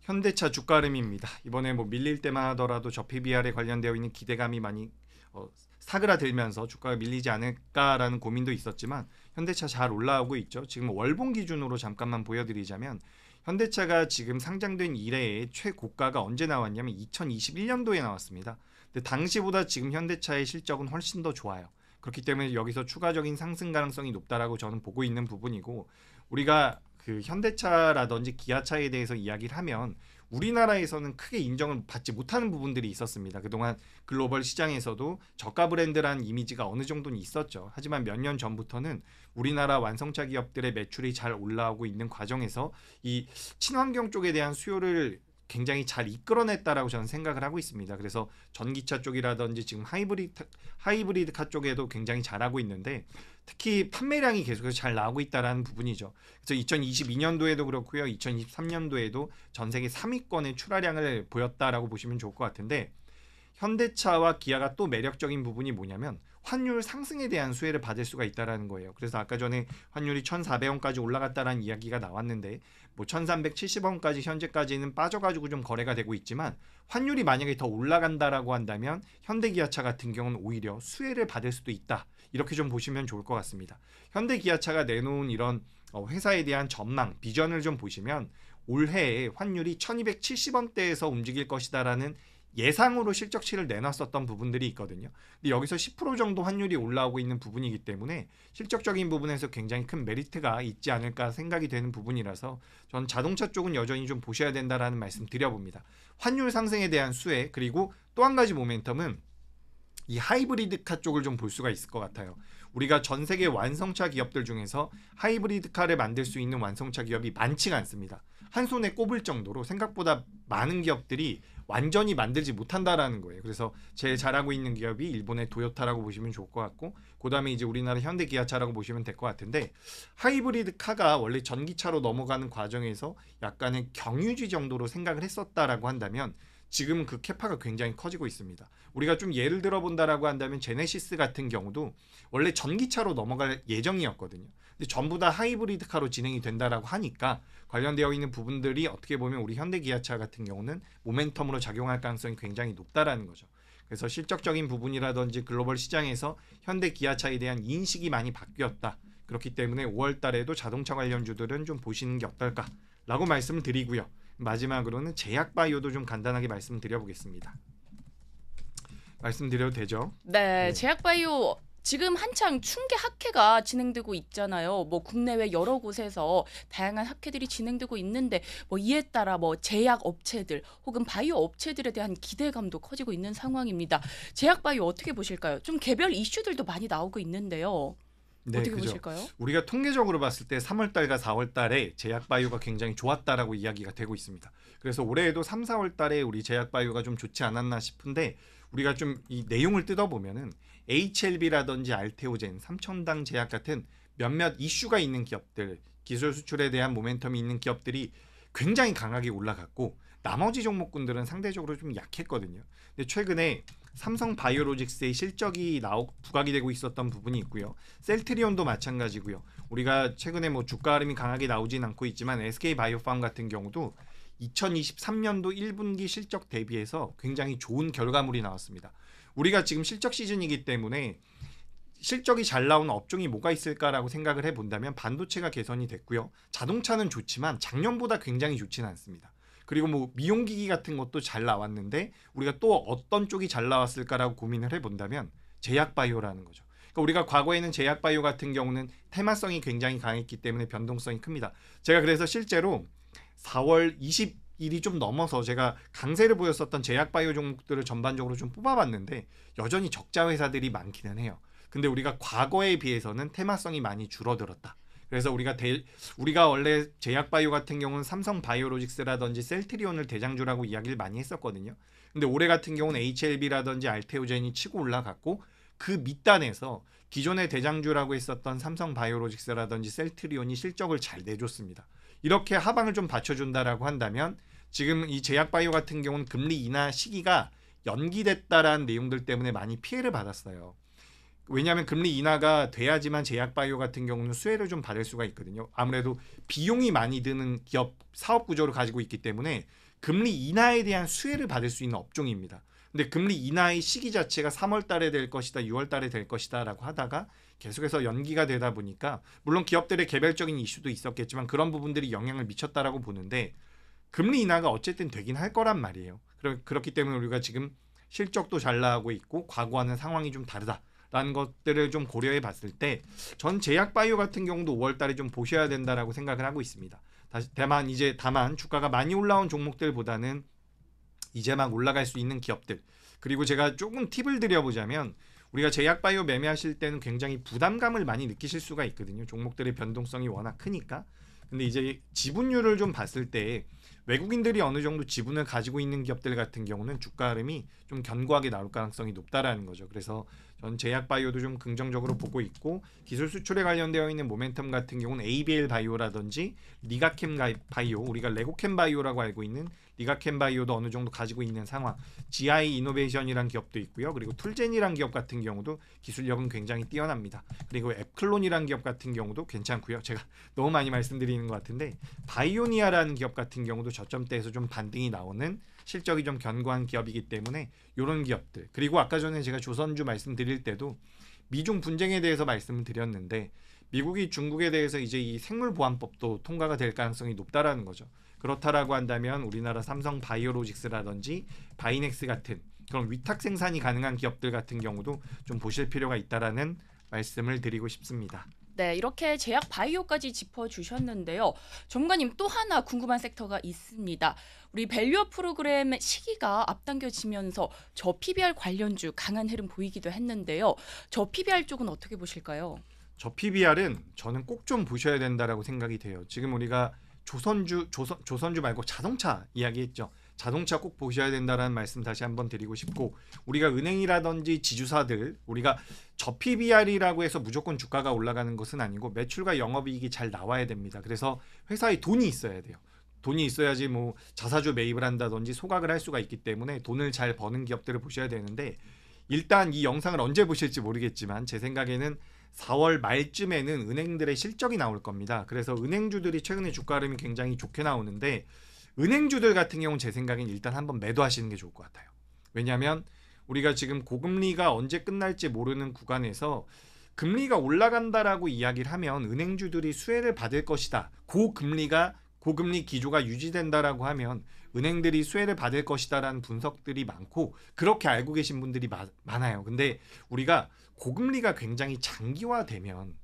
현대차 주가 름입니다 이번에 뭐 밀릴 때만 하더라도 저 PBR에 관련되어 있는 기대감이 많이 어, 사그라들면서 주가가 밀리지 않을까라는 고민도 있었지만 현대차 잘 올라오고 있죠. 지금 월봉 기준으로 잠깐만 보여드리자면 현대차가 지금 상장된 이래의 최고가가 언제 나왔냐면 2021년도에 나왔습니다. 근데 당시보다 지금 현대차의 실적은 훨씬 더 좋아요. 그렇기 때문에 여기서 추가적인 상승 가능성이 높다라고 저는 보고 있는 부분이고 우리가 그 현대차라든지 기아차에 대해서 이야기를 하면 우리나라에서는 크게 인정을 받지 못하는 부분들이 있었습니다. 그동안 글로벌 시장에서도 저가 브랜드라는 이미지가 어느 정도는 있었죠. 하지만 몇 년 전부터는 우리나라 완성차 기업들의 매출이 잘 올라오고 있는 과정에서 이 친환경 쪽에 대한 수요를 굉장히 잘 이끌어냈다라고 저는 생각을 하고 있습니다. 그래서 전기차 쪽이라든지 지금 하이브리드 하이브리드카 쪽에도 굉장히 잘하고 있는데 특히 판매량이 계속해서 잘 나오고 있다라는 부분이죠. 그래서 2022년도에도 그렇고요. 2023년도에도 전 세계 3위권의 출하량을 보였다라고 보시면 좋을 것 같은데 현대차와 기아가 또 매력적인 부분이 뭐냐면 환율 상승에 대한 수혜를 받을 수가 있다라는 거예요. 그래서 아까 전에 환율이 1,400원까지 올라갔다라는 이야기가 나왔는데 뭐 1,370원까지 현재까지는 빠져가지고 좀 거래가 되고 있지만 환율이 만약에 더 올라간다라고 한다면 현대기아차 같은 경우는 오히려 수혜를 받을 수도 있다. 이렇게 좀 보시면 좋을 것 같습니다. 현대기아차가 내놓은 이런 어, 회사에 대한 전망, 비전을 좀 보시면 올해에 환율이 1270원대에서 움직일 것이다라는 예상으로 실적치를 내놨었던 부분들이 있거든요. 근데 여기서 10% 정도 환율이 올라오고 있는 부분이기 때문에 실적적인 부분에서 굉장히 큰 메리트가 있지 않을까 생각이 되는 부분이라서 전 자동차 쪽은 여전히 좀 보셔야 된다라는 말씀 드려봅니다. 환율 상승에 대한 수혜 그리고 또 한 가지 모멘텀은 이 하이브리드카 쪽을 좀 볼 수가 있을 것 같아요. 우리가 전 세계 완성차 기업들 중에서 하이브리드카를 만들 수 있는 완성차 기업이 많지가 않습니다. 한 손에 꼽을 정도로 생각보다 많은 기업들이 완전히 만들지 못한다라는 거예요. 그래서 제일 잘하고 있는 기업이 일본의 도요타라고 보시면 좋을 것 같고 그다음에 이제 우리나라 현대 기아차라고 보시면 될 것 같은데 하이브리드 카가 원래 전기차로 넘어가는 과정에서 약간의 경유지 정도로 생각을 했었다라고 한다면 지금 은그 캐파가 굉장히 커지고 있습니다. 우리가 좀 예를 들어 본다라고 한다면 제네시스 같은 경우도 원래 전기차로 넘어갈 예정이었거든요. 근데 전부 다 하이브리드카로 진행이 된다라고 하니까 관련되어 있는 부분들이 어떻게 보면 우리 현대 기아차 같은 경우는 모멘텀으로 작용할 가능성이 굉장히 높다라는 거죠. 그래서 실적적인 부분이라든지 글로벌 시장에서 현대 기아차에 대한 인식이 많이 바뀌었다. 그렇기 때문에 5월 달에도 자동차 관련주들은 좀 보시는 게 어떨까라고 말씀을 드리고요. 마지막으로는 제약 바이오도 좀 간단하게 말씀드려 보겠습니다. 말씀드려도 되죠? 네, 네. 제약 바이오 지금 한창 춘계 학회가 진행되고 있잖아요. 뭐 국내외 여러 곳에서 다양한 학회들이 진행되고 있는데 뭐 이에 따라 뭐 제약 업체들 혹은 바이오 업체들에 대한 기대감도 커지고 있는 상황입니다. 제약 바이오 어떻게 보실까요? 좀 개별 이슈들도 많이 나오고 있는데요. 네, 어떻게 그죠. 보실까요? 우리가 통계적으로 봤을 때 3월달과 4월달에 제약바이오가 굉장히 좋았다라고 이야기가 되고 있습니다. 그래서 올해에도 3, 4월달에 우리 제약바이오가 좀 좋지 않았나 싶은데 우리가 좀 이 내용을 뜯어보면은 HLB라든지 알테오젠, 삼천당 제약 같은 몇몇 이슈가 있는 기업들, 기술 수출에 대한 모멘텀이 있는 기업들이 굉장히 강하게 올라갔고 나머지 종목군들은 상대적으로 좀 약했거든요. 근데 최근에 삼성 바이오로직스의 실적이 나오, 부각이 되고 있었던 부분이 있고요. 셀트리온도 마찬가지고요. 우리가 최근에 뭐 주가 흐름이 강하게 나오진 않고 있지만 SK 바이오팜 같은 경우도 2023년도 1분기 실적 대비해서 굉장히 좋은 결과물이 나왔습니다. 우리가 지금 실적 시즌이기 때문에 실적이 잘 나오는 업종이 뭐가 있을까라고 생각을 해본다면 반도체가 개선이 됐고요. 자동차는 좋지만 작년보다 굉장히 좋지는 않습니다. 그리고 뭐 미용기기 같은 것도 잘 나왔는데 우리가 또 어떤 쪽이 잘 나왔을까라고 고민을 해본다면 제약바이오라는 거죠. 그러니까 우리가 과거에는 제약바이오 같은 경우는 테마성이 굉장히 강했기 때문에 변동성이 큽니다. 제가 그래서 실제로 4월 20 일이 좀 넘어서 제가 강세를 보였었던 제약바이오 종목들을 전반적으로 좀 뽑아봤는데 여전히 적자 회사들이 많기는 해요. 근데 우리가 과거에 비해서는 테마성이 많이 줄어들었다. 그래서 우리가 대, 우리가 원래 제약바이오 같은 경우는 삼성 바이오로직스라든지 셀트리온을 대장주라고 이야기를 많이 했었거든요. 근데 올해 같은 경우는 HLB라든지 알테오젠이 치고 올라갔고 그 밑단에서 기존의 대장주라고 했었던 삼성 바이오로직스라든지 셀트리온이 실적을 잘 내줬습니다. 이렇게 하방을 좀 받쳐준다라고 한다면 지금 이 제약바이오 같은 경우는 금리 인하 시기가 연기됐다라는 내용들 때문에 많이 피해를 받았어요. 왜냐하면 금리 인하가 돼야지만 제약바이오 같은 경우는 수혜를 좀 받을 수가 있거든요. 아무래도 비용이 많이 드는 기업 사업 구조를 가지고 있기 때문에 금리 인하에 대한 수혜를 받을 수 있는 업종입니다. 근데 금리 인하의 시기 자체가 3월 달에 될 것이다, 6월 달에 될 것이다라고 하다가 계속해서 연기가 되다 보니까 물론 기업들의 개별적인 이슈도 있었겠지만 그런 부분들이 영향을 미쳤다라고 보는데 금리 인하가 어쨌든 되긴 할 거란 말이에요. 그렇기 때문에 우리가 지금 실적도 잘 나오고 있고 과거와는 상황이 좀 다르다라는 것들을 좀 고려해 봤을 때 전 제약바이오 같은 경우도 5월 달에 좀 보셔야 된다라고 생각을 하고 있습니다. 다시 다만 이제 다만 주가가 많이 올라온 종목들보다는 이제 막 올라갈 수 있는 기업들 그리고 제가 조금 팁을 드려보자면 우리가 제약바이오 매매하실 때는 굉장히 부담감을 많이 느끼실 수가 있거든요. 종목들의 변동성이 워낙 크니까. 근데 이제 지분율을 좀 봤을 때 외국인들이 어느 정도 지분을 가지고 있는 기업들 같은 경우는 주가 흐름이 좀 견고하게 나올 가능성이 높다라는 거죠. 그래서 전 제약 바이오도 좀 긍정적으로 보고 있고 기술 수출에 관련되어 있는 모멘텀 같은 경우는 ABL 바이오라든지 리가캠 바이오 우리가 레고캠 바이오라고 알고 있는 리가캠 바이오도 어느 정도 가지고 있는 상황 GI 이노베이션이란 기업도 있고요 그리고 툴젠이란 기업 같은 경우도 기술력은 굉장히 뛰어납니다 그리고 앱클론이란 기업 같은 경우도 괜찮고요 제가 너무 많이 말씀드리는 것 같은데 바이오니아라는 기업 같은 경우도 저점대에서 좀 반등이 나오는 실적이 좀 견고한 기업이기 때문에 이런 기업들 그리고 아까 전에 제가 조선주 말씀드릴 때도 미중 분쟁에 대해서 말씀을 드렸는데 미국이 중국에 대해서 이제 이 생물보안법도 통과가 될 가능성이 높다라는 거죠. 그렇다라고 한다면 우리나라 삼성 바이오로직스라든지 바이넥스 같은 그런 위탁 생산이 가능한 기업들 같은 경우도 좀 보실 필요가 있다라는 말씀을 드리고 싶습니다. 네, 이렇게 제약 바이오까지 짚어주셨는데요. 전관님또 하나 궁금한 섹터가 있습니다. 우리 밸류어 프로그램 시기가 앞당겨지면서 저 PBR 관련주 강한 흐름 보이기도 했는데요. 저 PBR 쪽은 어떻게 보실까요? 저 PBR은 저는 꼭 좀 보셔야 된다라고 생각이 돼요. 지금 우리가 조선주 조선, 조선주 말고 자동차 이야기했죠. 자동차 꼭 보셔야 된다는 말씀 다시 한번 드리고 싶고 우리가 은행이라든지 지주사들 우리가 저 PBR이라고 해서 무조건 주가가 올라가는 것은 아니고 매출과 영업이익이 잘 나와야 됩니다. 그래서 회사에 돈이 있어야 돼요. 돈이 있어야지 뭐 자사주 매입을 한다든지 소각을 할 수가 있기 때문에 돈을 잘 버는 기업들을 보셔야 되는데 일단 이 영상을 언제 보실지 모르겠지만 제 생각에는 4월 말쯤에는 은행들의 실적이 나올 겁니다. 그래서 은행주들이 최근에 주가 흐름이 굉장히 좋게 나오는데 은행주들 같은 경우는 제 생각엔 일단 한번 매도하시는 게 좋을 것 같아요. 왜냐하면 우리가 지금 고금리가 언제 끝날지 모르는 구간에서 금리가 올라간다라고 이야기를 하면 은행주들이 수혜를 받을 것이다. 고금리가 고금리 기조가 유지된다라고 하면 은행들이 수혜를 받을 것이다라는 분석들이 많고 그렇게 알고 계신 분들이 마, 많아요. 근데 우리가 고금리가 굉장히 장기화되면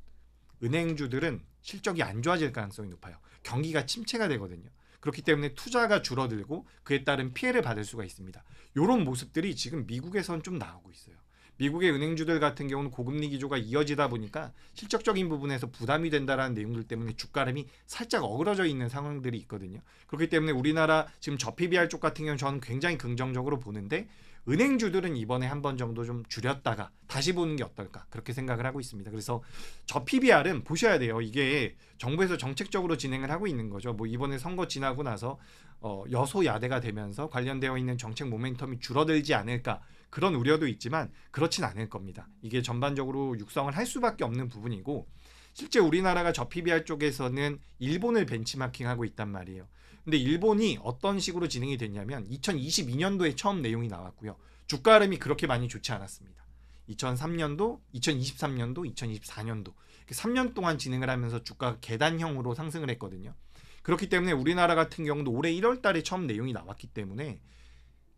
은행주들은 실적이 안 좋아질 가능성이 높아요. 경기가 침체가 되거든요. 그렇기 때문에 투자가 줄어들고 그에 따른 피해를 받을 수가 있습니다. 이런 모습들이 지금 미국에선 좀 나오고 있어요. 미국의 은행주들 같은 경우는 고금리 기조가 이어지다 보니까 실적적인 부분에서 부담이 된다라는 내용들 때문에 주가름이 살짝 어그러져 있는 상황들이 있거든요. 그렇기 때문에 우리나라 지금 저PBR 쪽 같은 경우는 저는 굉장히 긍정적으로 보는데 은행주들은 이번에 한 번 정도 좀 줄였다가 다시 보는 게 어떨까 그렇게 생각을 하고 있습니다. 그래서 저 PBR은 보셔야 돼요. 이게 정부에서 정책적으로 진행을 하고 있는 거죠. 뭐 이번에 선거 지나고 나서 어, 여소야대가 되면서 관련되어 있는 정책 모멘텀이 줄어들지 않을까 그런 우려도 있지만 그렇진 않을 겁니다. 이게 전반적으로 육성을 할 수밖에 없는 부분이고 실제 우리나라가 저 PBR 쪽에서는 일본을 벤치마킹하고 있단 말이에요. 근데 일본이 어떤 식으로 진행이 됐냐면 2022년도에 처음 내용이 나왔고요. 주가 흐름이 그렇게 많이 좋지 않았습니다. 2003년도, 2023년도, 2024년도 3년 동안 진행을 하면서 주가가 계단형으로 상승을 했거든요. 그렇기 때문에 우리나라 같은 경우도 올해 1월 달에 처음 내용이 나왔기 때문에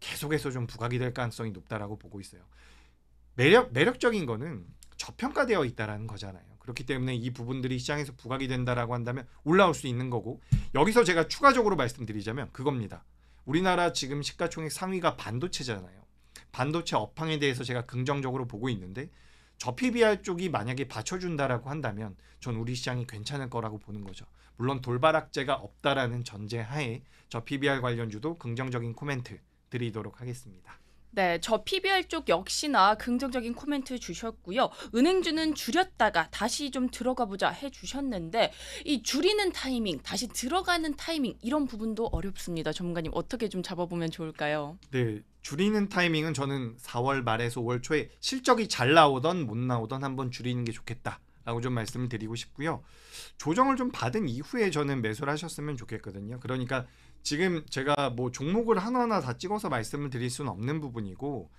계속해서 좀 부각이 될 가능성이 높다라고 보고 있어요. 매력 매력적인 거는 저평가되어 있다라는 거잖아요. 그렇기 때문에 이 부분들이 시장에서 부각이 된다라고 한다면 올라올 수 있는 거고 여기서 제가 추가적으로 말씀드리자면 그겁니다. 우리나라 지금 시가총액 상위가 반도체잖아요. 반도체 업황에 대해서 제가 긍정적으로 보고 있는데 저 PBR 쪽이 만약에 받쳐준다라고 한다면 전 우리 시장이 괜찮을 거라고 보는 거죠. 물론 돌발악재가 없다라는 전제하에 저 PBR 관련주도 긍정적인 코멘트 드리도록 하겠습니다. 네, 저 PBR 쪽 역시나 긍정적인 코멘트 주셨고요. 은행주는 줄였다가 다시 좀 들어가 보자 해 주셨는데 이 줄이는 타이밍, 다시 들어가는 타이밍 이런 부분도 어렵습니다. 전문가님 어떻게 좀 잡아보면 좋을까요? 네, 줄이는 타이밍은 저는 4월 말에서 5월 초에 실적이 잘 나오던 못 나오던 한번 줄이는 게 좋겠다. 라고 좀 말씀을 드리고 싶고요. 조정을 좀 받은 이후에 저는 매수를 하셨으면 좋겠거든요. 그러니까 지금 제가 뭐 종목을 하나하나 다 찍어서 말씀을 드릴 수는 없는 부분이고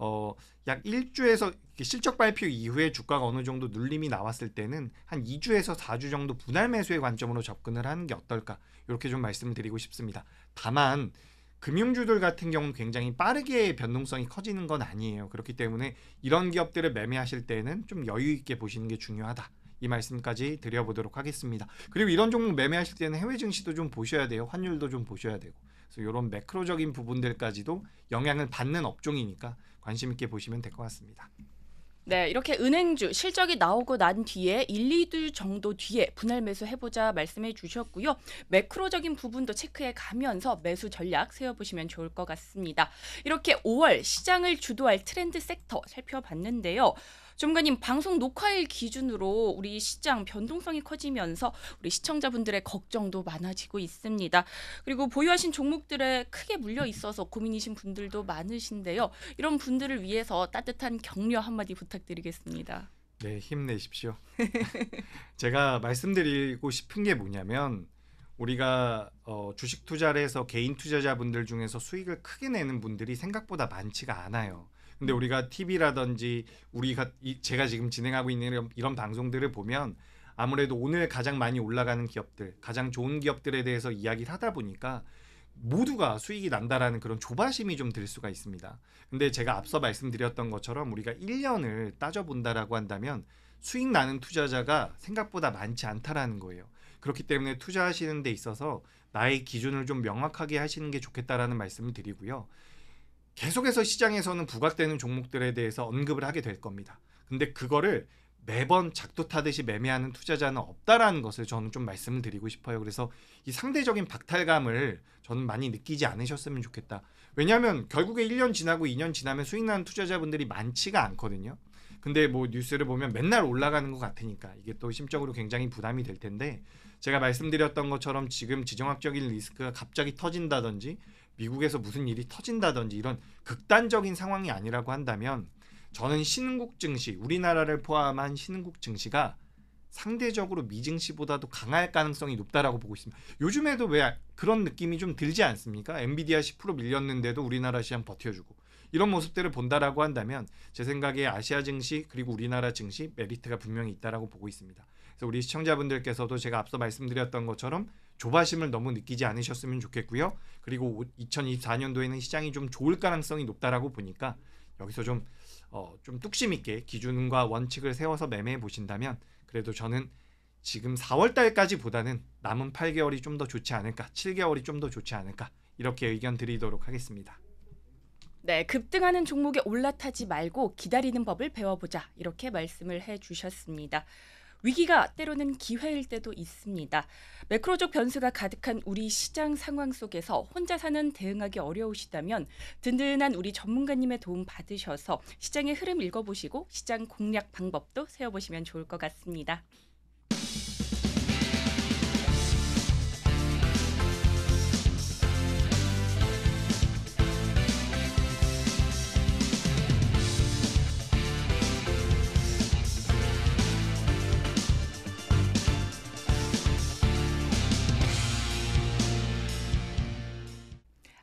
어, 약 1주에서 실적 발표 이후에 주가가 어느 정도 눌림이 나왔을 때는 한 2주에서 4주 정도 분할 매수의 관점으로 접근을 하는 게 어떨까 이렇게 좀 말씀드리고 싶습니다. 다만 금융주들 같은 경우는 굉장히 빠르게 변동성이 커지는 건 아니에요. 그렇기 때문에 이런 기업들을 매매하실 때는 좀 여유 있게 보시는 게 중요하다. 이 말씀까지 드려보도록 하겠습니다. 그리고 이런 종목 매매하실 때는 해외 증시도 좀 보셔야 돼요. 환율도 좀 보셔야 되고. 그래서 이런 매크로적인 부분들까지도 영향을 받는 업종이니까 관심 있게 보시면 될 것 같습니다. 네, 이렇게 은행주 실적이 나오고 난 뒤에 1, 2주 정도 뒤에 분할 매수 해보자 말씀해 주셨고요. 매크로적인 부분도 체크해 가면서 매수 전략 세워보시면 좋을 것 같습니다. 이렇게 5월 시장을 주도할 트렌드 섹터 살펴봤는데요. 전문가님 방송 녹화일 기준으로 우리 시장 변동성이 커지면서 우리 시청자분들의 걱정도 많아지고 있습니다. 그리고 보유하신 종목들에 크게 물려 있어서 고민이신 분들도 많으신데요. 이런 분들을 위해서 따뜻한 격려 한마디 부탁드리겠습니다. 네, 힘내십시오. 제가 말씀드리고 싶은 게 뭐냐면 우리가 어, 주식 투자를 해서 개인 투자자분들 중에서 수익을 크게 내는 분들이 생각보다 많지가 않아요. 근데 음. 우리가 TV라든지 우리가 이, 제가 지금 진행하고 있는 이런, 이런 방송들을 보면 아무래도 오늘 가장 많이 올라가는 기업들, 가장 좋은 기업들에 대해서 이야기를 하다 보니까 모두가 수익이 난다라는 그런 조바심이 좀 들 수가 있습니다. 근데 제가 앞서 말씀드렸던 것처럼 우리가 1년을 따져본다라고 한다면 수익 나는 투자자가 생각보다 많지 않다라는 거예요. 그렇기 때문에 투자하시는 데 있어서 나의 기준을 좀 명확하게 하시는 게 좋겠다라는 말씀을 드리고요. 계속해서 시장에서는 부각되는 종목들에 대해서 언급을 하게 될 겁니다. 근데 그거를 매번 작도 타듯이 매매하는 투자자는 없다라는 것을 저는 좀 말씀을 드리고 싶어요. 그래서 이 상대적인 박탈감을 저는 많이 느끼지 않으셨으면 좋겠다. 왜냐하면 결국에 1년 지나고 2년 지나면 수익 나는 투자자분들이 많지가 않거든요. 근데 뭐 뉴스를 보면 맨날 올라가는 것 같으니까 이게 또 심적으로 굉장히 부담이 될 텐데 제가 말씀드렸던 것처럼 지금 지정학적인 리스크가 갑자기 터진다든지 미국에서 무슨 일이 터진다든지 이런 극단적인 상황이 아니라고 한다면 저는 신흥국 증시 우리나라를 포함한 신흥국 증시가 상대적으로 미증시보다도 강할 가능성이 높다라고 보고 있습니다. 요즘에도 왜 그런 느낌이 좀 들지 않습니까? 엔비디아 10% 밀렸는데도 우리나라 시장 버텨주고 이런 모습들을 본다라고 한다면 제 생각에 아시아 증시 그리고 우리나라 증시 메리트가 분명히 있다라고 보고 있습니다. 그래서 우리 시청자분들께서도 제가 앞서 말씀드렸던 것처럼 조바심을 너무 느끼지 않으셨으면 좋겠고요. 그리고 2024년도에는 시장이 좀 좋을 가능성이 높다라고 보니까 여기서 좀, 어, 좀 뚝심 있게 기준과 원칙을 세워서 매매해 보신다면 그래도 저는 지금 4월 달까지 보다는 남은 8개월이 좀 더 좋지 않을까, 7개월이 좀 더 좋지 않을까 이렇게 의견 드리도록 하겠습니다. 네, 급등하는 종목에 올라타지 말고 기다리는 법을 배워보자 이렇게 말씀을 해주셨습니다. 위기가 때로는 기회일 때도 있습니다. 매크로적 변수가 가득한 우리 시장 상황 속에서 혼자사는 대응하기 어려우시다면 든든한 우리 전문가님의 도움 받으셔서 시장의 흐름 읽어보시고 시장 공략 방법도 세워보시면 좋을 것 같습니다.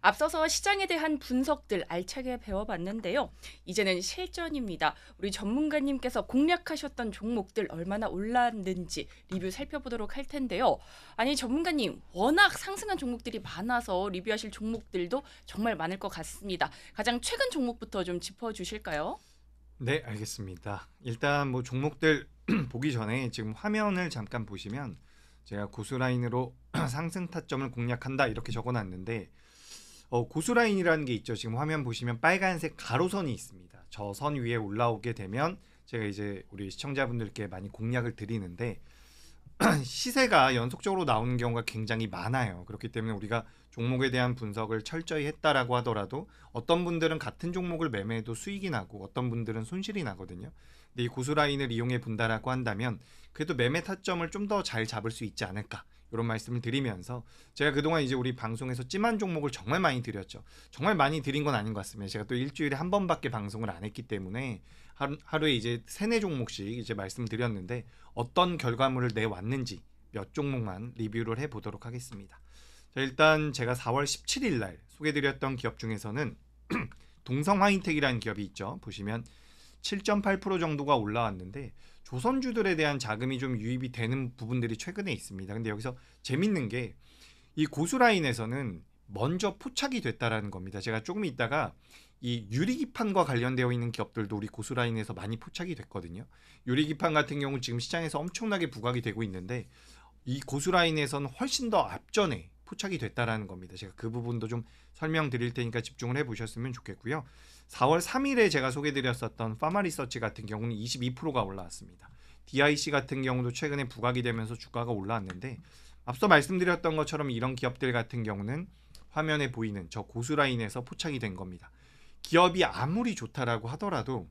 앞서서 시장에 대한 분석들 알차게 배워봤는데요. 이제는 실전입니다. 우리 전문가님께서 공략하셨던 종목들 얼마나 올랐는지 리뷰 살펴보도록 할 텐데요. 아니 전문가님 워낙 상승한 종목들이 많아서 리뷰하실 종목들도 정말 많을 것 같습니다. 가장 최근 종목부터 좀 짚어주실까요? 네, 알겠습니다. 일단 뭐 종목들 보기 전에 지금 화면을 잠깐 보시면 제가 고수 라인으로 상승 타점을 공략한다 이렇게 적어놨는데 어, 고수라인이라는 게 있죠. 지금 화면 보시면 빨간색 가로선이 있습니다. 저 선 위에 올라오게 되면 제가 이제 우리 시청자분들께 많이 공략을 드리는데 시세가 연속적으로 나오는 경우가 굉장히 많아요. 그렇기 때문에 우리가 종목에 대한 분석을 철저히 했다라고 하더라도 어떤 분들은 같은 종목을 매매해도 수익이 나고 어떤 분들은 손실이 나거든요. 근데 이 고수라인을 이용해 본다라고 한다면 그래도 매매 타점을 좀 더 잘 잡을 수 있지 않을까. 이런 말씀을 드리면서 제가 그동안 이제 우리 방송에서 찜한 종목을 정말 많이 드렸죠. 정말 많이 드린 건 아닌 것 같습니다. 제가 또 일주일에 한 번밖에 방송을 안 했기 때문에 하루, 에 이제 세네 종목씩 이제 말씀드렸는데 어떤 결과물을 내왔는지 몇 종목만 리뷰를 해보도록 하겠습니다. 자, 일단 제가 4월 17일 날 소개드렸던 기업 중에서는 동성화인텍이라는 기업이 있죠. 보시면 7.8% 정도가 올라왔는데 조선주들에 대한 자금이 좀 유입이 되는 부분들이 최근에 있습니다. 근데 여기서 재밌는 게 이 고수 라인에서는 먼저 포착이 됐다라는 겁니다. 제가 조금 있다가 이 유리기판과 관련되어 있는 기업들도 우리 고수 라인에서 많이 포착이 됐거든요. 유리기판 같은 경우 지금 시장에서 엄청나게 부각이 되고 있는데 이 고수 라인에서는 훨씬 더 앞전에 포착이 됐다라는 겁니다. 제가 그 부분도 좀 설명드릴 테니까 집중을 해보셨으면 좋겠고요. 4월 3일에 제가 소개드렸었던 파마리서치 같은 경우는 22%가 올라왔습니다. DIC 같은 경우도 최근에 부각이 되면서 주가가 올라왔는데 앞서 말씀드렸던 것처럼 이런 기업들 같은 경우는 화면에 보이는 저 고수 라인에서 포착이 된 겁니다. 기업이 아무리 좋다라고 하더라도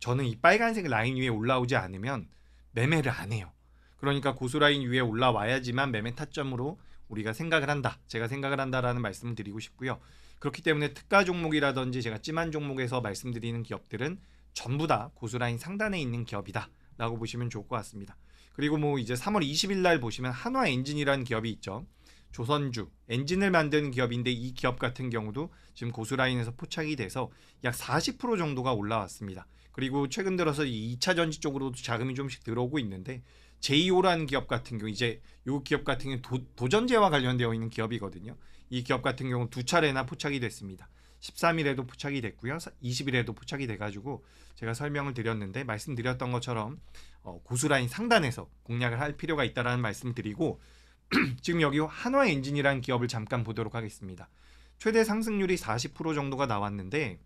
저는 이 빨간색 라인 위에 올라오지 않으면 매매를 안 해요. 그러니까 고수 라인 위에 올라와야지만 매매 타점으로 우리가 생각을 한다. 제가 생각을 한다라는 말씀을 드리고 싶고요. 그렇기 때문에 특가 종목이라든지 제가 찜한 종목에서 말씀드리는 기업들은 전부 다 고수라인 상단에 있는 기업이다. 라고 보시면 좋을 것 같습니다. 그리고 뭐 이제 3월 20일 날 보시면 한화 엔진이라는 기업이 있죠. 조선주 엔진을 만드는 기업인데 이 기업 같은 경우도 지금 고수라인에서 포착이 돼서 약 40% 정도가 올라왔습니다. 그리고 최근 들어서 2차 전지 쪽으로도 자금이 좀씩 들어오고 있는데 제이오라는 기업 같은 경우 이제 요 기업 같은 경우 도, 도전제와 관련되어 있는 기업이거든요. 이 기업 같은 경우는 두 차례나 포착이 됐습니다. 13일에도 포착이 됐고요. 20일에도 포착이 돼가지고 제가 설명을 드렸는데 말씀드렸던 것처럼 어, 고수라인 상단에서 공략을 할 필요가 있다라는 말씀드리고 지금 여기 한화 엔진이라는 기업을 잠깐 보도록 하겠습니다. 최대 상승률이 40% 정도가 나왔는데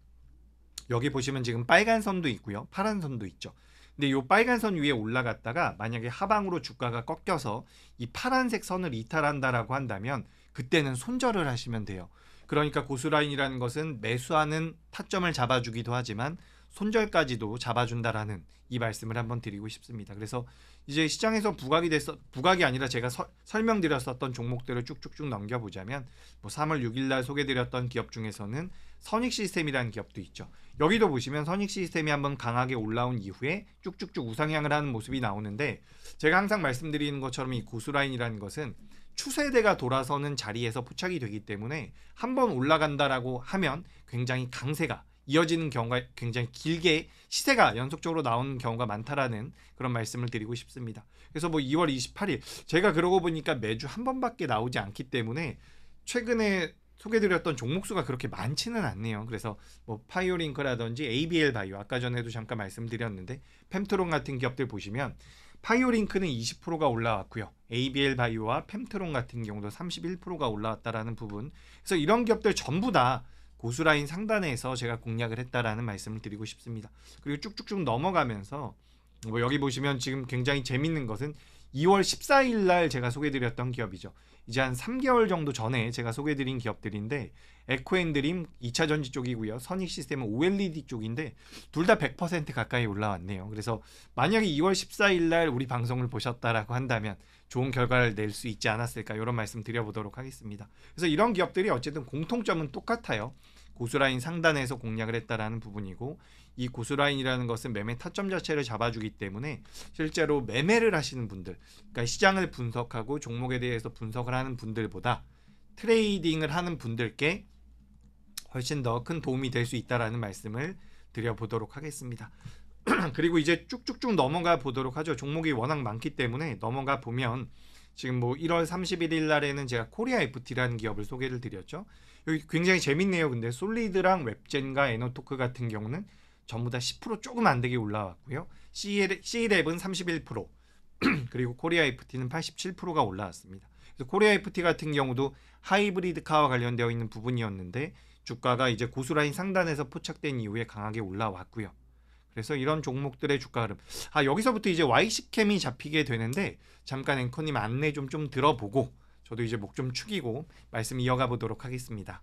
여기 보시면 지금 빨간 선도 있고요. 파란 선도 있죠. 근데 이 빨간 선 위에 올라갔다가 만약에 하방으로 주가가 꺾여서 이 파란색 선을 이탈한다라고 한다면 그때는 손절을 하시면 돼요. 그러니까 고수라인이라는 것은 매수하는 타점을 잡아주기도 하지만 손절까지도 잡아준다라는 이 말씀을 한번 드리고 싶습니다. 그래서 이제 시장에서 부각이 돼서 부각이 아니라 제가 서, 설명드렸었던 종목들을 쭉쭉쭉 넘겨보자면 뭐 3월 6일날 소개드렸던 기업 중에서는 선익 시스템이라는 기업도 있죠. 여기도 보시면 선익 시스템이 한번 강하게 올라온 이후에 쭉쭉쭉 우상향을 하는 모습이 나오는데 제가 항상 말씀드리는 것처럼 이 고수라인이라는 것은 추세대가 돌아서는 자리에서 포착이 되기 때문에 한 번 올라간다라고 하면 굉장히 강세가 이어지는 경우가 굉장히 길게 시세가 연속적으로 나오는 경우가 많다라는 그런 말씀을 드리고 싶습니다. 그래서 뭐 2월 28일 제가 그러고 보니까 매주 한 번밖에 나오지 않기 때문에 최근에 소개드렸던 종목수가 그렇게 많지는 않네요. 그래서 뭐 파이오링크라든지 ABL 바이오 아까 전에도 잠깐 말씀드렸는데 펨트론 같은 기업들 보시면 파이오링크는 20%가 올라왔고요. ABL 바이오와 펨트론 같은 경우도 31%가 올라왔다라는 부분. 그래서 이런 기업들 전부 다 고수라인 상단에서 제가 공략을 했다라는 말씀을 드리고 싶습니다. 그리고 쭉쭉쭉 넘어가면서 뭐 여기 보시면 지금 굉장히 재밌는 것은 2월 14일 날 제가 소개드렸던 해 기업이죠. 이제 한 3개월 정도 전에 제가 소개드린 해 기업들인데 에코앤드림 2차 전지 쪽이고요. 선익 시스템은 OLED 쪽인데 둘 다 100% 가까이 올라왔네요. 그래서 만약에 2월 14일 날 우리 방송을 보셨다라고 한다면 좋은 결과를 낼 수 있지 않았을까 이런 말씀 드려보도록 하겠습니다. 그래서 이런 기업들이 어쨌든 공통점은 똑같아요. 고수라인 상단에서 공략을 했다라는 부분이고 이 고수라인이라는 것은 매매 타점 자체를 잡아주기 때문에 실제로 매매를 하시는 분들, 그러니까 시장을 분석하고 종목에 대해서 분석을 하는 분들보다 트레이딩을 하는 분들께 훨씬 더 큰 도움이 될 수 있다라는 말씀을 드려보도록 하겠습니다. 그리고 이제 쭉쭉쭉 넘어가 보도록 하죠. 종목이 워낙 많기 때문에 넘어가 보면 지금 뭐 1월 31일 날에는 제가 코리아 FT라는 기업을 소개를 드렸죠. 여기 굉장히 재밌네요. 근데 솔리드랑 웹젠과 에너토크 같은 경우는 전부 다 10% 조금 안 되게 올라왔고요. C랩은 31% 그리고 코리아 FT는 87%가 올라왔습니다. 그래서 코리아 FT 같은 경우도 하이브리드카와 관련되어 있는 부분이었는데 주가가 이제 고수라인 상단에서 포착된 이후에 강하게 올라왔고요. 그래서 이런 종목들의 주가 흐름. 아 여기서부터 이제 YC캠이 잡히게 되는데 잠깐 앵커님 안내 좀좀 좀 들어보고 저도 이제 목 좀 축이고 말씀 이어가 보도록 하겠습니다.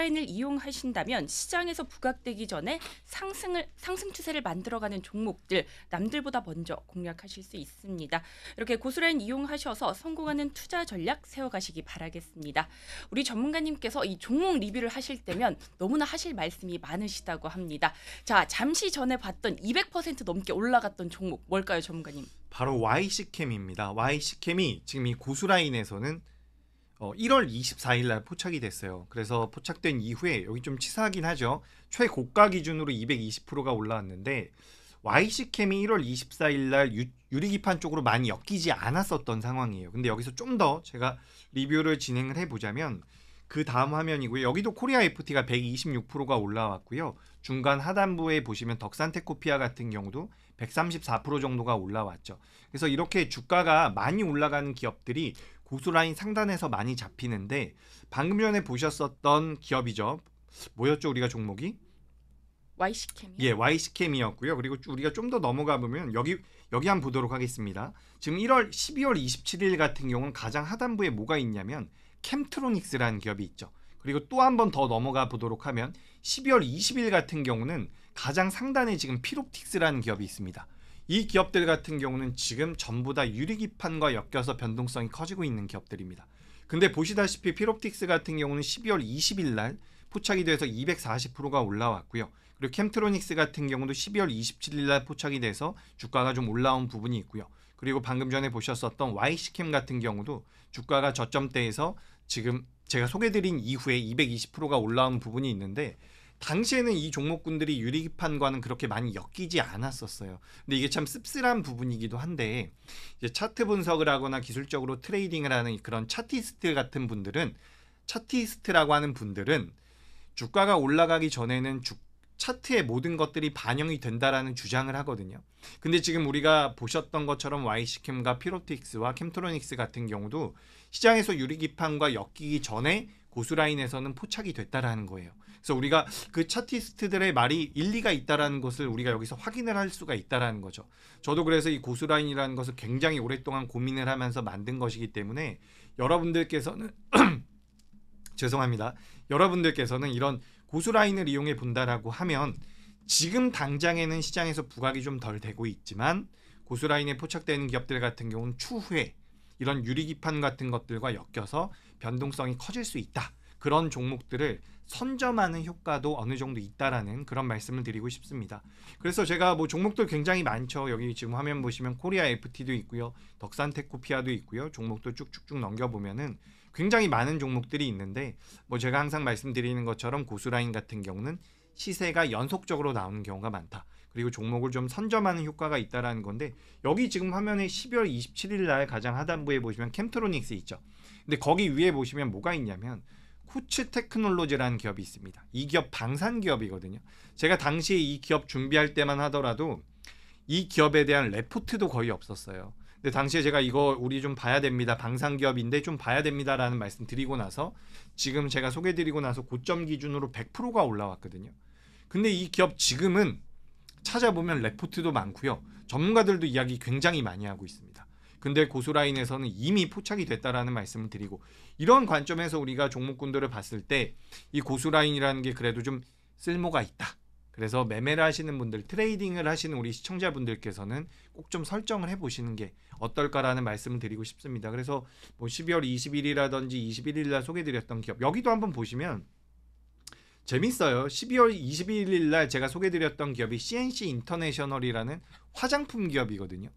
트렌라인을 이용하신다면 시장에서 부각되기 전에 상승을 상승 추세를 만들어가는 종목들 남들보다 먼저 공략하실 수 있습니다. 이렇게 고스라인 이용하셔서 성공하는 투자 전략 세워가시기 바라겠습니다. 우리 전문가님께서 이 종목 리뷰를 하실 때면 너무나 하실 말씀이 많으시다고 합니다. 자 잠시 전에 봤던 200% 넘게 올라갔던 종목 뭘까요, 전문가님? 바로 YC캠입니다. YC캠이 지금 이 고수라인에서는 어, 1월 24일 날 포착이 됐어요. 그래서 포착된 이후에 여기 좀 치사하긴 하죠. 최고가 기준으로 220%가 올라왔는데 YC캠이 1월 24일 날 유리기판 쪽으로 많이 엮이지 않았었던 상황이에요. 근데 여기서 좀 더 제가 리뷰를 진행을 해보자면 그 다음 화면이고요. 여기도 코리아 FT가 126%가 올라왔고요. 중간 하단부에 보시면 덕산테코피아 같은 경우도 134% 정도가 올라왔죠. 그래서 이렇게 주가가 많이 올라가는 기업들이 고수 라인 상단에서 많이 잡히는데 방금 전에 보셨었던 기업이죠. 뭐였죠 우리가 종목이? YC캠이요. 예, YC캠이었고요. 그리고 우리가 좀 더 넘어가 보면 여기 여기 한번 보도록 하겠습니다. 지금 1월 12월 27일 같은 경우는 가장 하단부에 뭐가 있냐면 캠트로닉스라는 기업이 있죠. 그리고 또 한 번 더 넘어가 보도록 하면 12월 20일 같은 경우는 가장 상단에 지금 피롭틱스라는 기업이 있습니다. 이 기업들 같은 경우는 지금 전부 다 유리기판과 엮여서 변동성이 커지고 있는 기업들입니다. 근데 보시다시피 피롭틱스 같은 경우는 12월 20일 날 포착이 돼서 240%가 올라왔고요. 그리고 캠트로닉스 같은 경우도 12월 27일 날 포착이 돼서 주가가 좀 올라온 부분이 있고요. 그리고 방금 전에 보셨었던 YC캠 같은 경우도 주가가 저점대에서 지금 제가 소개드린 이후에 220%가 올라온 부분이 있는데 당시에는 이 종목군들이 유리기판과는 그렇게 많이 엮이지 않았었어요. 근데 이게 참 씁쓸한 부분이기도 한데 차트 분석을 하거나 기술적으로 트레이딩을 하는 그런 차티스트 같은 분들은 차티스트라고 하는 분들은 주가가 올라가기 전에는 주, 차트의 모든 것들이 반영이 된다라는 주장을 하거든요. 근데 지금 우리가 보셨던 것처럼 YC캠과 피로틱스와 캠트로닉스 같은 경우도 시장에서 유리기판과 엮이기 전에 고수라인에서는 포착이 됐다라는 거예요. 그래서 우리가 그 차티스트들의 말이 일리가 있다라는 것을 우리가 여기서 확인을 할 수가 있다라는 거죠. 저도 그래서 이 고수라인이라는 것을 굉장히 오랫동안 고민을 하면서 만든 것이기 때문에 여러분들께서는 죄송합니다. 여러분들께서는 이런 고수라인을 이용해 본다라고 하면 지금 당장에는 시장에서 부각이 좀 덜 되고 있지만 고수라인에 포착되는 기업들 같은 경우는 추후에 이런 유리기판 같은 것들과 엮여서 변동성이 커질 수 있다. 그런 종목들을 선점하는 효과도 어느 정도 있다라는 그런 말씀을 드리고 싶습니다. 그래서 제가 뭐종목도 굉장히 많죠. 여기 지금 화면 보시면 코리아 FT도 있고요. 덕산테코피아도 있고요. 종목도 쭉쭉쭉 넘겨보면은 굉장히 많은 종목들이 있는데 뭐 제가 항상 말씀드리는 것처럼 고수라인 같은 경우는 시세가 연속적으로 나오는 경우가 많다. 그리고 종목을 좀 선점하는 효과가 있다라는 건데 여기 지금 화면에 12월 27일 날 가장 하단부에 보시면 캠트로닉스 있죠. 근데 거기 위에 보시면 뭐가 있냐면 후츠 테크놀로지라는 기업이 있습니다. 이 기업 방산 기업이거든요. 제가 당시에 이 기업 준비할 때만 하더라도 이 기업에 대한 레포트도 거의 없었어요. 근데 당시에 제가 이거 우리 좀 봐야 됩니다. 방산 기업인데 좀 봐야 됩니다라는 말씀 드리고 나서 지금 제가 소개 드리고 나서 고점 기준으로 100%가 올라왔거든요. 근데 이 기업 지금은 찾아보면 레포트도 많고요. 전문가들도 이야기 굉장히 많이 하고 있습니다. 근데 고수라인에서는 이미 포착이 됐다라는 말씀을 드리고 이런 관점에서 우리가 종목군들을 봤을 때 이 고수라인이라는 게 그래도 좀 쓸모가 있다. 그래서 매매를 하시는 분들, 트레이딩을 하시는 우리 시청자분들께서는 꼭 좀 설정을 해보시는 게 어떨까라는 말씀을 드리고 싶습니다. 그래서 뭐 12월 21일이라든지 21일날 소개드렸던 해 기업, 여기도 한번 보시면 재밌어요. 12월 21일날 제가 소개드렸던 해 기업이 CNC 인터내셔널이라는 화장품 기업이거든요.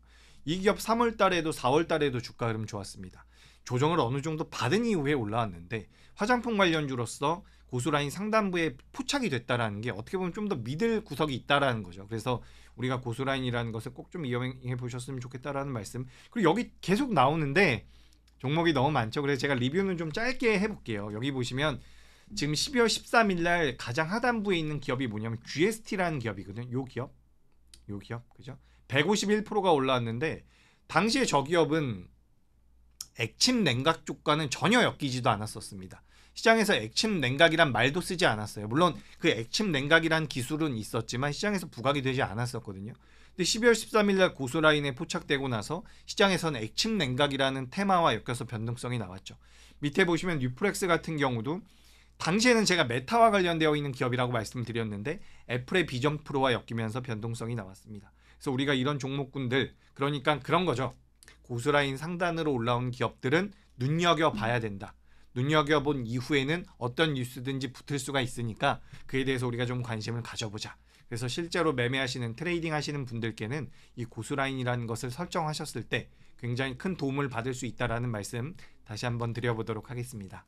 이 기업 3월 달에도 4월 달에도 주가 흐름 좋았습니다. 조정을 어느 정도 받은 이후에 올라왔는데 화장품 관련주로서 고수라인 상단부에 포착이 됐다라는 게 어떻게 보면 좀 더 믿을 구석이 있다라는 거죠. 그래서 우리가 고수라인이라는 것을 꼭 좀 이용해 보셨으면 좋겠다라는 말씀. 그리고 여기 계속 나오는데 종목이 너무 많죠. 그래서 제가 리뷰는 좀 짧게 해볼게요. 여기 보시면 지금 12월 13일 날 가장 하단부에 있는 기업이 뭐냐면 GST라는 기업이거든요. 요 기업, 요 기업, 그죠? 151%가 올랐는데 당시에 저 기업은 액침 냉각 쪽과는 전혀 엮이지도 않았었습니다. 시장에서 액침 냉각이란 말도 쓰지 않았어요. 물론 그 액침 냉각이란 기술은 있었지만 시장에서 부각이 되지 않았었거든요. 근데 12월 13일 날고수라인에 포착되고 나서 시장에서는 액침 냉각이라는 테마와 엮여서 변동성이 나왔죠. 밑에 보시면 뉴프렉스 같은 경우도 당시에는 제가 메타와 관련되어 있는 기업이라고 말씀드렸는데 애플의 비전 프로와 엮이면서 변동성이 나왔습니다. 그래서 우리가 이런 종목군들 그러니까 그런 거죠. 고수라인 상단으로 올라온 기업들은 눈여겨 봐야 된다. 눈여겨본 이후에는 어떤 뉴스든지 붙을 수가 있으니까 그에 대해서 우리가 좀 관심을 가져보자. 그래서 실제로 매매하시는 트레이딩 하시는 분들께는 이 고수라인이라는 것을 설정하셨을 때 굉장히 큰 도움을 받을 수 있다라는 말씀 다시 한번 드려보도록 하겠습니다.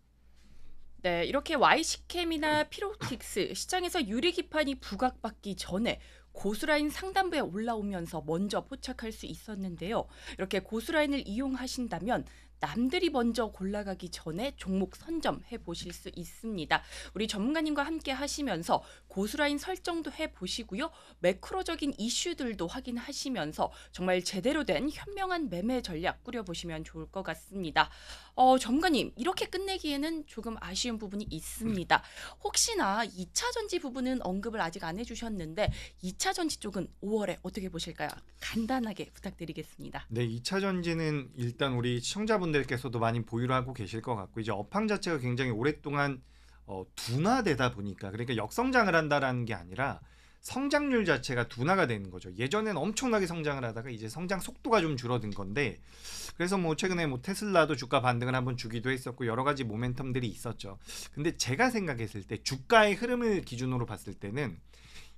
네, 이렇게 YC캠이나 피로틱스 시장에서 유리 기판이 부각받기 전에 고수라인 상단부에 올라오면서 먼저 포착할 수 있었는데요. 이렇게 고수라인을 이용하신다면 남들이 먼저 골라가기 전에 종목 선점해 보실 수 있습니다. 우리 전문가님과 함께 하시면서 고수라인 설정도 해 보시고요. 매크로적인 이슈들도 확인하시면서 정말 제대로 된 현명한 매매 전략 꾸려보시면 좋을 것 같습니다. 어, 전문가님, 이렇게 끝내기에는 조금 아쉬운 부분이 있습니다. 혹시나 2차 전지 부분은 언급을 아직 안 해주셨는데 2차 전지 쪽은 5월에 어떻게 보실까요? 간단하게 부탁드리겠습니다. 네, 2차 전지는 일단 우리 시청자분 청취자분들께서도 많이 보유를 하고 계실 것 같고 이제 업황 자체가 굉장히 오랫동안 어, 둔화되다 보니까 그러니까 역성장을 한다라는 게 아니라 성장률 자체가 둔화가 되는 거죠. 예전엔 엄청나게 성장을 하다가 이제 성장 속도가 좀 줄어든 건데 그래서 뭐 최근에 뭐 테슬라도 주가 반등을 한번 주기도 했었고 여러 가지 모멘텀들이 있었죠. 근데 제가 생각했을 때 주가의 흐름을 기준으로 봤을 때는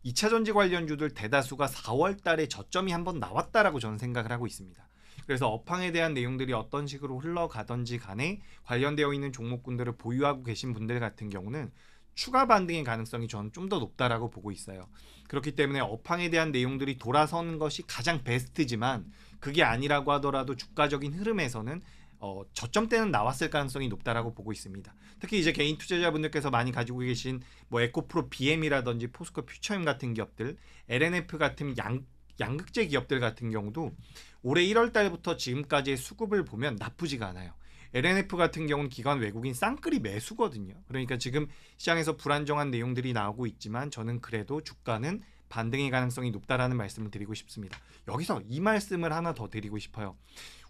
2차 전지 관련주들 대다수가 4월 달에 저점이 한번 나왔다라고 저는 생각을 하고 있습니다. 그래서 업황에 대한 내용들이 어떤 식으로 흘러가던지 간에 관련되어 있는 종목군들을 보유하고 계신 분들 같은 경우는 추가 반등의 가능성이 저는 좀 더 높다라고 보고 있어요. 그렇기 때문에 업황에 대한 내용들이 돌아서는 것이 가장 베스트지만 그게 아니라고 하더라도 주가적인 흐름에서는 어, 저점 때는 나왔을 가능성이 높다라고 보고 있습니다. 특히 이제 개인 투자자분들께서 많이 가지고 계신 뭐 에코프로 BM이라든지 포스코 퓨처임 같은 기업들, LNF 같은 양, 양극재 기업들 같은 경우도 올해 1월 달부터 지금까지의 수급을 보면 나쁘지가 않아요. LNF 같은 경우는 기관 외국인 쌍끌이 매수거든요. 그러니까 지금 시장에서 불안정한 내용들이 나오고 있지만 저는 그래도 주가는 반등의 가능성이 높다라는 말씀을 드리고 싶습니다. 여기서 이 말씀을 하나 더 드리고 싶어요.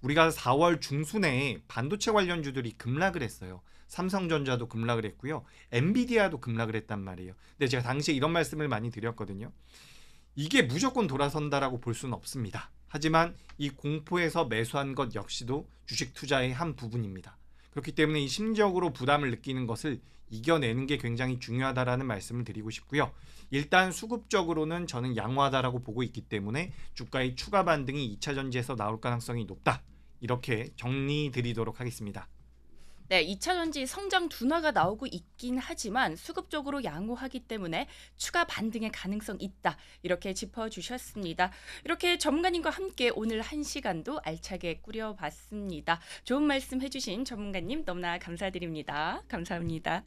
우리가 4월 중순에 반도체 관련주들이 급락을 했어요. 삼성전자도 급락을 했고요. 엔비디아도 급락을 했단 말이에요. 근데 제가 당시에 이런 말씀을 많이 드렸거든요. 이게 무조건 돌아선다라고 볼 수는 없습니다. 하지만 이 공포에서 매수한 것 역시도 주식 투자의 한 부분입니다. 그렇기 때문에 이 심적으로 부담을 느끼는 것을 이겨내는 게 굉장히 중요하다라는 말씀을 드리고 싶고요. 일단 수급적으로는 저는 양호하다라고 보고 있기 때문에 주가의 추가 반등이 2차 전지에서 나올 가능성이 높다. 이렇게 정리 드리도록 하겠습니다. 네, 2차 전지 성장 둔화가 나오고 있긴 하지만 수급적으로 양호하기 때문에 추가 반등의 가능성 있다. 이렇게 짚어주셨습니다. 이렇게 전문가님과 함께 오늘 한 시간도 알차게 꾸려봤습니다. 좋은 말씀 해주신 전문가님 너무나 감사드립니다. 감사합니다.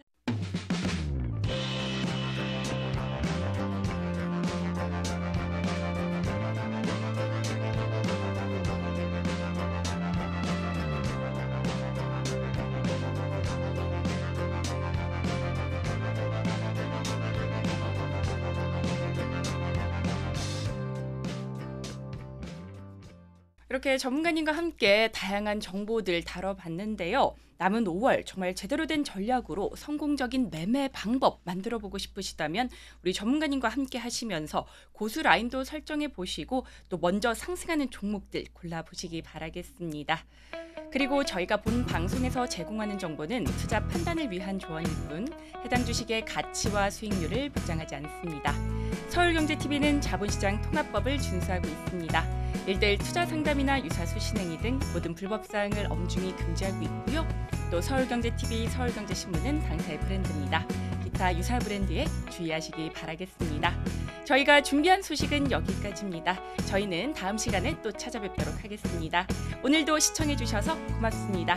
이렇게 전문가님과 함께 다양한 정보들 다뤄봤는데요. 남은 5월 정말 제대로 된 전략으로 성공적인 매매 방법 만들어 보고 싶으시다면 우리 전문가님과 함께 하시면서 고수 라인도 설정해 보시고 또 먼저 상승하는 종목들 골라 보시기 바라겠습니다. 그리고 저희가 본 방송에서 제공하는 정보는 투자 판단을 위한 조언일 뿐 해당 주식의 가치와 수익률을 보장하지 않습니다. 서울경제TV는 자본시장 통합법을 준수하고 있습니다. 일대일 투자 상담이나 유사 수신행위 등 모든 불법 사항을 엄중히 금지하고 있고요. 또 서울경제TV, 서울경제신문은 당사의 브랜드입니다. 기타 유사 브랜드에 주의하시기 바라겠습니다. 저희가 준비한 소식은 여기까지입니다. 저희는 다음 시간에 또 찾아뵙도록 하겠습니다. 오늘도 시청해주셔서 고맙습니다.